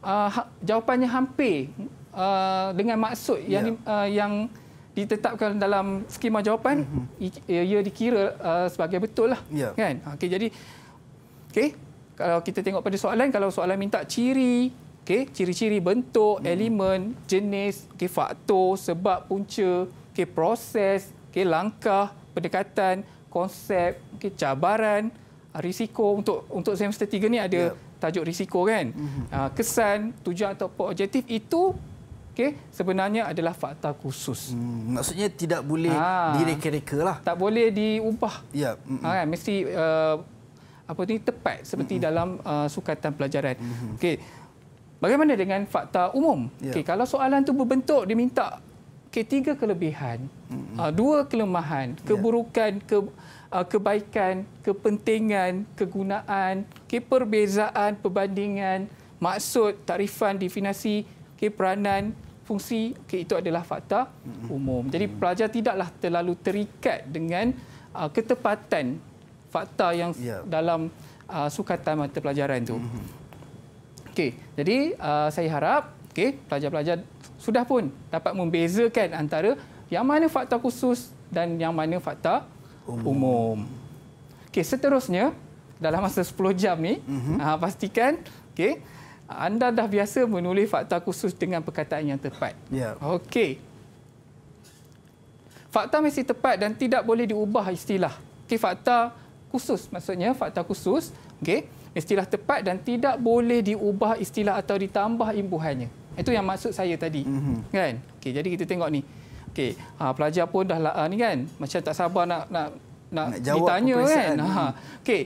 Uh, jawapannya hampir uh, dengan maksud yang yeah. Ya. uh, yang ditetapkan dalam skema jawapan mm-hmm. ia, ia dikira uh, sebagai betul lah yeah. kan ha, okey jadi okey kalau kita tengok pada soalan kalau soalan minta ciri okey ciri-ciri bentuk mm. elemen jenis okey faktor sebab punca okey proses okey langkah pendekatan konsep okey cabaran uh, risiko untuk untuk semester 3 ni ada yeah. tajuk risiko kan mm-hmm. kesan tujuan atau objektif itu okey sebenarnya adalah fakta khusus hmm, maksudnya tidak boleh ha. direka-reka lah tak boleh diubah ya ha, kan? mesti uh, apa ni tepat seperti Mm-mm. dalam uh, sukatan pelajaran mm-hmm. okey bagaimana dengan fakta umum ya. okey kalau soalan itu berbentuk dia minta okey tiga kelebihan uh, dua kelemahan ya. keburukan ke uh, kebaikan, kepentingan, kegunaan, keperbezaan, perbandingan, maksud, tarifan, definasi, peranan fungsi okay, itu adalah fakta umum. Jadi pelajar tidaklah terlalu terikat dengan uh, ketepatan fakta yang yeah. dalam uh, sukatan mata pelajaran itu. Mm-hmm. Okay, jadi uh, saya harap okay, pelajar-pelajar sudah pun dapat membezakan antara yang mana fakta khusus dan yang mana fakta umum. umum. Okay, seterusnya dalam masa 10 jam ni uh-huh. uh, pastikan okay, anda dah biasa menulis fakta khusus dengan perkataan yang tepat. Ya. Okey. Fakta mesti tepat dan tidak boleh diubah istilah. Okey, fakta khusus maksudnya fakta khusus, okey. Istilah tepat dan tidak boleh diubah istilah atau ditambah imbuhannya. Itu yang maksud saya tadi. Mm-hmm. Kan? Okey, jadi kita tengok ni. Okey, ha, pelajar pun dah uh, ni kan, macam tak sabar nak nak nak, nak ditanya kan. Ha, ha. Okey.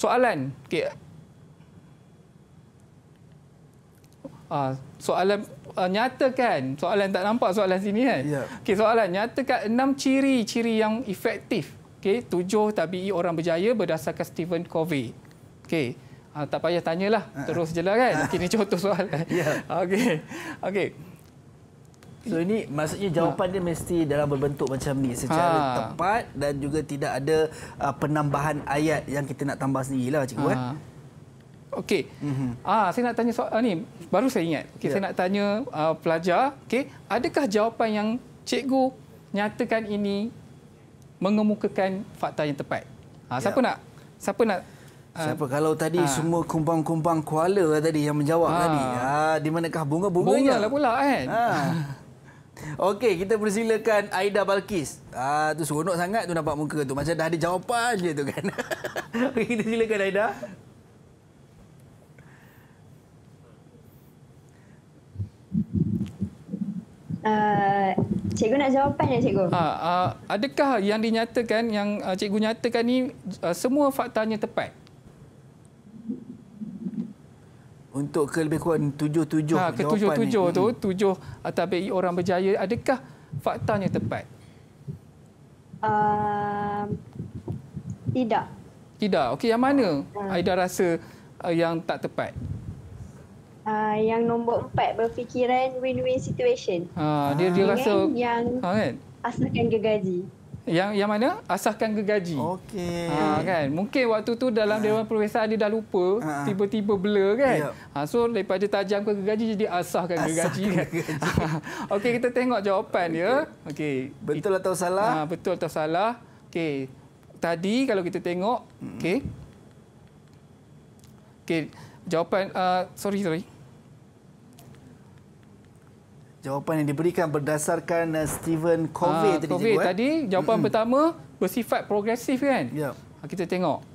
Soalan, okey, Ah, soalan uh, nyatakan, soalan tak nampak soalan sini kan. Yeah. Okey, soalan nyatakan enam ciri-ciri yang efektif. Okey, tujuh tabii orang berjaya berdasarkan Stephen Covey. Okey. Ah, tak payah tanyalah, ah. terus uh-huh. jelah kan. Okay, ini contoh soalan. Yeah. Okey. Okey. So ini maksudnya jawapan dia mesti dalam berbentuk macam ni secara ha. tepat dan juga tidak ada uh, penambahan ayat yang kita nak tambah sendirilah cikgu ha. eh. Okey. Mm-hmm. Ah, saya nak tanya soalan ah, ni. Baru saya ingat. Okey, yeah. saya nak tanya uh, pelajar, okey, adakah jawapan yang cikgu nyatakan ini mengemukakan fakta yang tepat? Ah, ya. siapa nak? Siapa nak? Ah, siapa kalau tadi ha. semua kumbang-kumbang Kuala lah tadi yang menjawab ha. tadi. Ha di manakah bunga-bunganya? Bunga lah pula kan. Ha. Okey, kita persilakan Aida Balkis. Ah ha, tu seronok sangat tu nampak muka tu. Macam dah ada jawapan je tu kan. Okey, kita silakan Aida. Eh, cikgu nak jawapan ya cikgu? Ha, uh, adakah yang dinyatakan, yang uh, cikgu nyatakan ni uh, semua faktanya tepat? Untuk ke lebih kurang tujuh-tujuh ha, jawapan hmm. tujuh, tujuh tu, tujuh atau BI orang berjaya, adakah faktanya tepat? Uh, tidak. Tidak. Okey, yang mana uh. Aida rasa yang tak tepat? Ah, yang nombor empat berfikiran win-win situation. Ha, dia dia ah, rasa yang ha, kan? asalkan gegaji. Yang yang mana? Asahkan gegaji. Okey. Ha, kan? Mungkin waktu tu dalam ah. Dewan perwesan dia dah lupa, ha. tiba-tiba blur kan? Yep. Ha, so, daripada tajam ke gegaji, jadi asahkan, asahkan gegaji. Kan? gegaji. Okey, kita tengok jawapan dia. Okay. Betul atau salah? Ha, betul atau salah. Okey. Tadi kalau kita tengok, okey. Hmm. Okay jawapan uh, sorry sorry jawapan yang diberikan berdasarkan uh, Stephen Covey uh, tadi Covey cikgu, eh? tadi eh? jawapan mm-hmm. pertama bersifat progresif kan yeah. kita tengok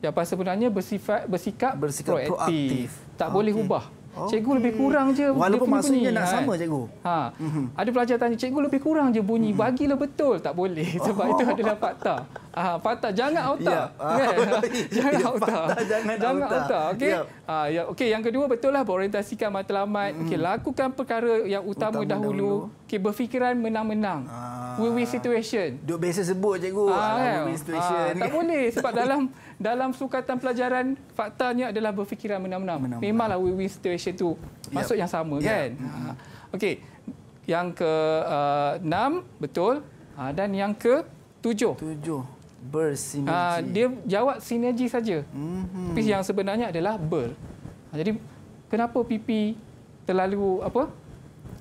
jawapan sebenarnya bersifat bersikap, bersikap proaktif. proaktif tak okay. boleh ah, ubah okay. Oh. cikgu lebih hmm. kurang je walaupun maksudnya bunyi, nak kan? sama ha. cikgu ha hmm. ada pelajar tanya cikgu lebih kurang je bunyi hmm. bagilah betul tak boleh sebab oh. itu adalah fakta ha fakta jangan auta ya. Kan? ya jangan auta jangan auto. okey ya. ha ya okey yang kedua betul lah berorientasikan matlamat mm. okey lakukan perkara yang utama, utama dahulu, dahulu. okey berfikiran menang-menang ha win-win situation. Duk biasa sebut cikgu. Ha, kan? win situation. Ha, tak boleh sebab dalam dalam sukatan pelajaran faktanya adalah berfikiran menam menang Memanglah win-win situation tu. masuk yep. yang sama yep. kan? Ha. Okey. Yang ke uh, enam betul. Ha, dan yang ke tujuh. Tujuh. Bersinergi. Ha, dia jawab sinergi saja. Mm-hmm. Tapi yang sebenarnya adalah ber. Ha, jadi kenapa PP terlalu apa?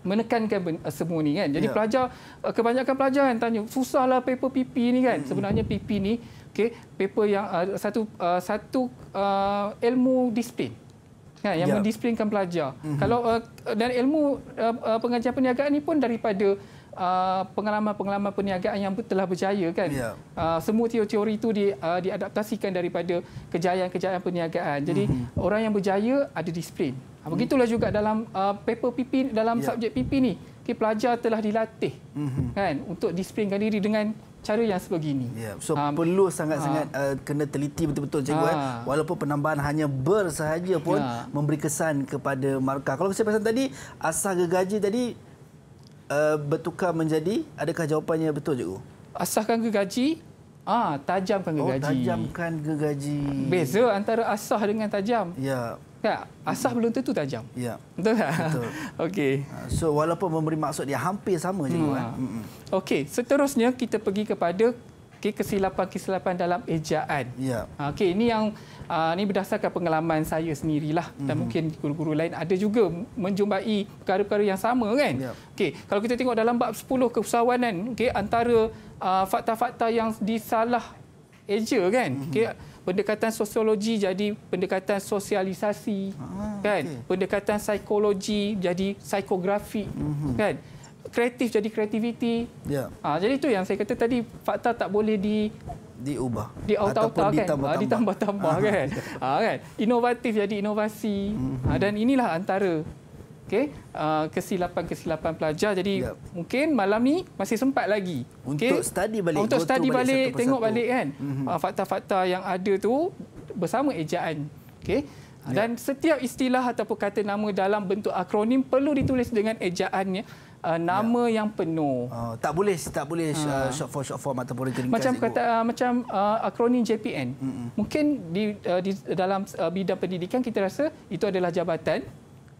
menekankan eh, semua ni kan. Jadi ya. pelajar eh, kebanyakan pelajar yang tanya susahlah paper PP ni kan. Hmm. Sebenarnya PP ni okey paper yang uh, satu uh, satu uh, ilmu disiplin kan yang ya. mendisiplinkan pelajar. Hmm. Kalau uh, dan ilmu uh, pengajian perniagaan ini pun daripada Uh, pengalaman-pengalaman perniagaan yang telah berjaya kan yeah. Ya. uh, semua teori-teori itu di, uh, diadaptasikan daripada kejayaan-kejayaan perniagaan jadi mm-hmm. orang yang berjaya ada disiplin Ah, hmm. Begitulah juga dalam uh, paper PP dalam ya. subjek PP ni. Okay, pelajar telah dilatih hmm. kan untuk disiplinkan diri dengan cara yang sebegini. Ya, so um, perlu sangat-sangat uh, kena teliti betul-betul cikgu uh, eh. Walaupun penambahan hanya ber pun yeah. memberi kesan kepada markah. Kalau saya pesan tadi asas gergaji tadi uh, bertukar menjadi adakah jawapannya betul cikgu? Asahkan gergaji Ah, tajamkan gergaji. Oh, tajamkan gergaji. Beza antara asah dengan tajam. Ya. Tak, ya, asah belum tentu tajam. Ya. Betul tak? Betul. Okey. Ha, so walaupun memberi maksud dia hampir sama hmm. juga. Eh. Okey, seterusnya kita pergi kepada kesilapan-kesilapan dalam ejaan. Ya. Ha, okey, ini yang uh, ini berdasarkan pengalaman saya sendirilah dan hmm. mungkin guru-guru lain ada juga menjumpai perkara-perkara yang sama kan? Ya. Okey, kalau kita tengok dalam bab 10 keusahawanan, okey, antara uh, fakta-fakta yang disalah eja kan? Hmm. Okey, pendekatan sosiologi jadi pendekatan sosialisasi ah, kan okay. pendekatan psikologi jadi psikografi mm-hmm. kan kreatif jadi kreativiti yeah. Ya. ha, jadi itu yang saya kata tadi fakta tak boleh di diubah di auto auto kan ditambah-tambah ha, kan ha, kan inovatif jadi inovasi mm-hmm. ha, dan inilah antara Okay, uh, kesilapan-kesilapan pelajar jadi yep. mungkin malam ni masih sempat lagi untuk okay? study balik untuk study balik, balik satu tengok balik kan mm-hmm. fakta-fakta yang ada tu bersama ejaan okey dan setiap istilah atau kata nama dalam bentuk akronim perlu ditulis dengan ejaannya uh, nama yep. yang penuh uh, tak boleh tak boleh ah. uh, short form short form ataupun ringkas macam kata uh, macam uh, akronim JPN mm-hmm. mungkin di, uh, di dalam uh, bidang pendidikan kita rasa itu adalah jabatan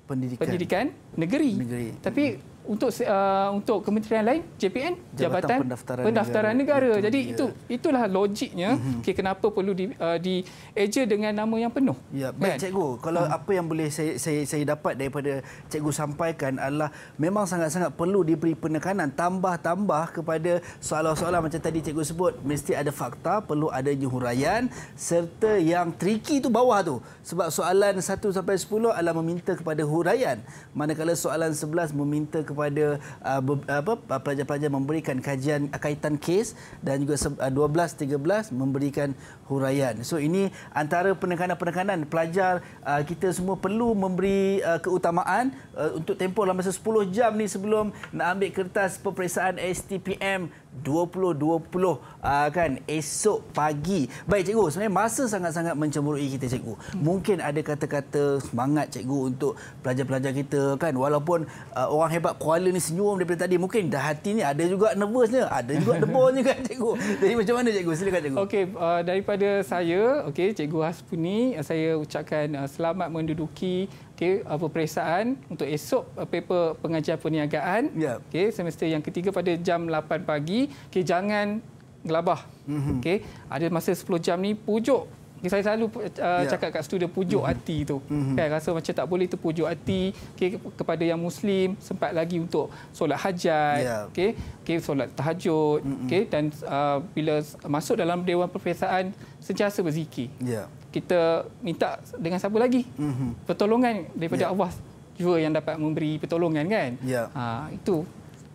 pendidikan, pendidikan negeri. negeri. Tapi untuk uh, untuk kementerian lain JPN Jabatan, Jabatan Pendaftaran, Pendaftaran Negara. Negara. Jadi ya. itu itulah logiknya mm-hmm. okay, kenapa perlu di uh, di eja dengan nama yang penuh. Ya, baik kan? cikgu. Kalau hmm. apa yang boleh saya saya saya dapat daripada cikgu sampaikan adalah memang sangat-sangat perlu diberi penekanan tambah-tambah kepada soalan-soalan macam tadi cikgu sebut mesti ada fakta, perlu ada huraian serta yang tricky tu bawah tu. Sebab soalan 1 sampai 10 adalah meminta kepada huraian, manakala soalan 11 meminta kepada kepada uh, uh, pelajar-pelajar memberikan kajian uh, kaitan kes dan juga 12 13 uh, memberikan huraian. So ini antara penekanan-penekanan pelajar uh, kita semua perlu memberi uh, keutamaan uh, untuk tempoh dalam masa 10 jam ni sebelum nak ambil kertas peperiksaan STPM 2020 uh, ah, kan esok pagi. Baik cikgu, sebenarnya masa sangat-sangat mencemburui kita cikgu. Mungkin ada kata-kata semangat cikgu untuk pelajar-pelajar kita kan walaupun uh, orang hebat Kuala ni senyum daripada tadi. Mungkin dah hati ni ada juga nervousnya, ada juga debornya kan cikgu. Jadi macam mana cikgu? Silakan cikgu. Okey, uh, daripada saya, okey cikgu Haspuni, saya ucapkan uh, selamat menduduki okey apa periksaan untuk esok uh, paper pengajian perniagaan yeah. okey semester yang ketiga pada jam 8 pagi okey jangan gelabah mm-hmm. okey ada masa 10 jam ni pujuk okay, saya selalu uh, yeah. cakap kat student pujuk mm-hmm. hati tu mm-hmm. kan rasa macam tak boleh tu pujuk hati okey kepada yang muslim sempat lagi untuk solat hajat yeah. okey okey solat tahajud mm-hmm. okey dan uh, bila masuk dalam dewan perperiksaan sentiasa berzikir yeah kita minta dengan siapa lagi mm-hmm. pertolongan daripada yeah. Allah jua yang dapat memberi pertolongan kan yeah. Ya. ha, itu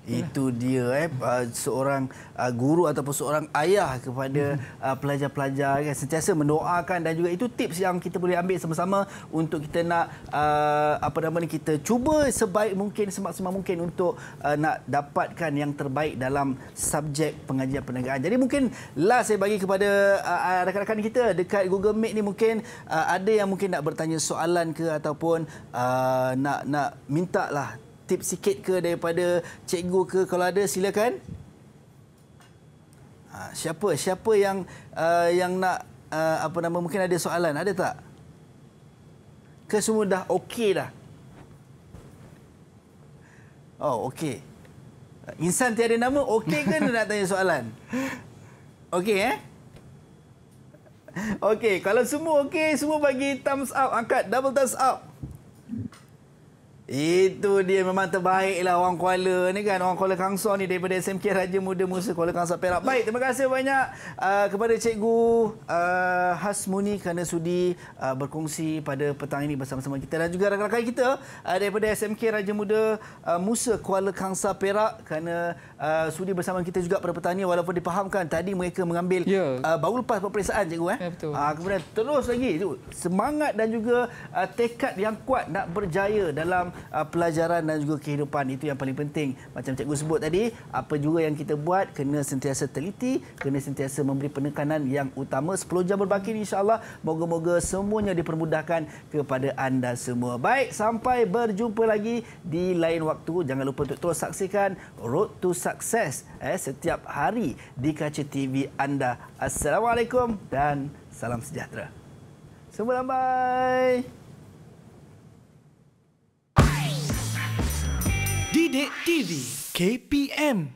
itu dia eh ah, seorang ah, guru ataupun seorang ayah kepada ah, pelajar-pelajar kan sentiasa mendoakan dan juga itu tips yang kita boleh ambil sama-sama untuk kita nak apa nama ni kita cuba sebaik mungkin semaksimal mungkin untuk nak dapatkan yang terbaik dalam subjek pengajian perniagaan. Jadi mungkin last saya bagi kepada rakan-rakan kita dekat Google Meet ni mungkin ada yang mungkin nak bertanya soalan ke ataupun nak nak mintalah tips sikit ke daripada cikgu ke kalau ada silakan ha, siapa siapa yang uh, yang nak uh, apa nama mungkin ada soalan ada tak ke semua dah okey dah oh okey insan tiada nama okey ke nak tanya soalan okey eh Okey, kalau semua okey, semua bagi thumbs up, angkat double thumbs up. Itu dia memang terbaik lah. orang Kuala ni kan orang Kuala Kangsar ni daripada SMK Raja Muda Musa Kuala Kangsa Perak. Baik, terima kasih banyak uh, kepada cikgu uh, Hasmuni kerana sudi uh, berkongsi pada petang ini bersama-sama kita dan juga rakan-rakan kita uh, daripada SMK Raja Muda uh, Musa Kuala Kangsa Perak kerana uh, sudi bersama kita juga pada petang ini walaupun dipahamkan tadi mereka mengambil yeah. uh, baru lepas peperiksaan cikgu eh. Yeah, ya, uh, kemudian terus lagi semangat dan juga uh, tekad yang kuat nak berjaya dalam uh, pelajaran dan juga kehidupan itu yang paling penting macam cikgu sebut tadi apa juga yang kita buat kena sentiasa teliti kena sentiasa memberi penekanan yang utama 10 jam berbaki insyaallah moga-moga semuanya dipermudahkan kepada anda semua baik sampai berjumpa lagi di lain waktu jangan lupa untuk terus saksikan road to success eh setiap hari di kaca TV anda assalamualaikum dan salam sejahtera semua lambai. Didik TV KPM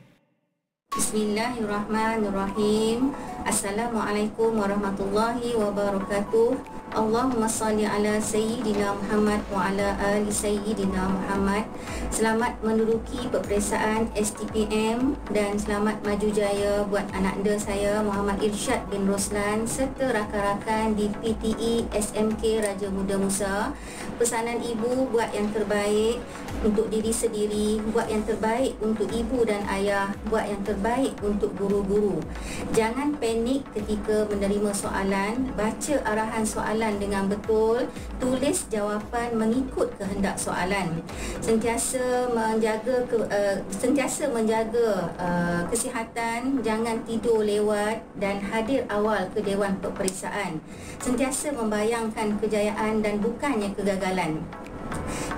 Bismillahirrahmanirrahim Assalamualaikum warahmatullahi wabarakatuh Allahumma salli ala Sayyidina Muhammad wa ala ali Sayyidina Muhammad Selamat menduduki peperiksaan STPM dan selamat maju jaya buat anak anda saya Muhammad Irsyad bin Roslan serta rakan-rakan di PTE SMK Raja Muda Musa pesanan ibu buat yang terbaik untuk diri sendiri, buat yang terbaik untuk ibu dan ayah, buat yang terbaik untuk guru-guru. Jangan panik ketika menerima soalan, baca arahan soalan dengan betul, tulis jawapan mengikut kehendak soalan. Sentiasa menjaga ke, uh, sentiasa menjaga uh, kesihatan, jangan tidur lewat dan hadir awal ke dewan peperiksaan. Sentiasa membayangkan kejayaan dan bukannya kegagalan kegagalan.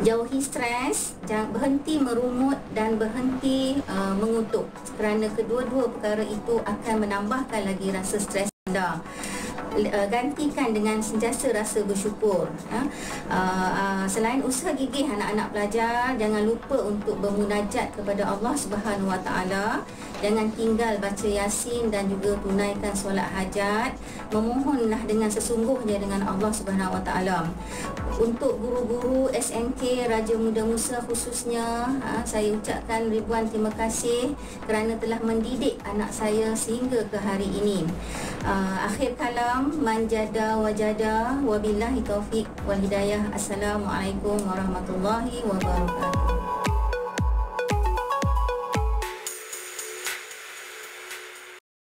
Jauhi stres, jangan berhenti merumut dan berhenti uh, mengutuk kerana kedua-dua perkara itu akan menambahkan lagi rasa stres anda. Uh, gantikan dengan sentiasa rasa bersyukur. Ya. Uh, uh, selain usaha gigih anak-anak pelajar, jangan lupa untuk bermunajat kepada Allah Subhanahu Wa Taala. Jangan tinggal baca yasin dan juga tunaikan solat hajat. Memohonlah dengan sesungguhnya dengan Allah Subhanahu Wa Taala. Untuk guru-guru SNK, Raja Muda Musa khususnya, ha, saya ucapkan ribuan terima kasih kerana telah mendidik anak saya sehingga ke hari ini. Ha, akhir kalam, manjada wajada, wabillahi taufiq wal hidayah. Assalamualaikum warahmatullahi wabarakatuh.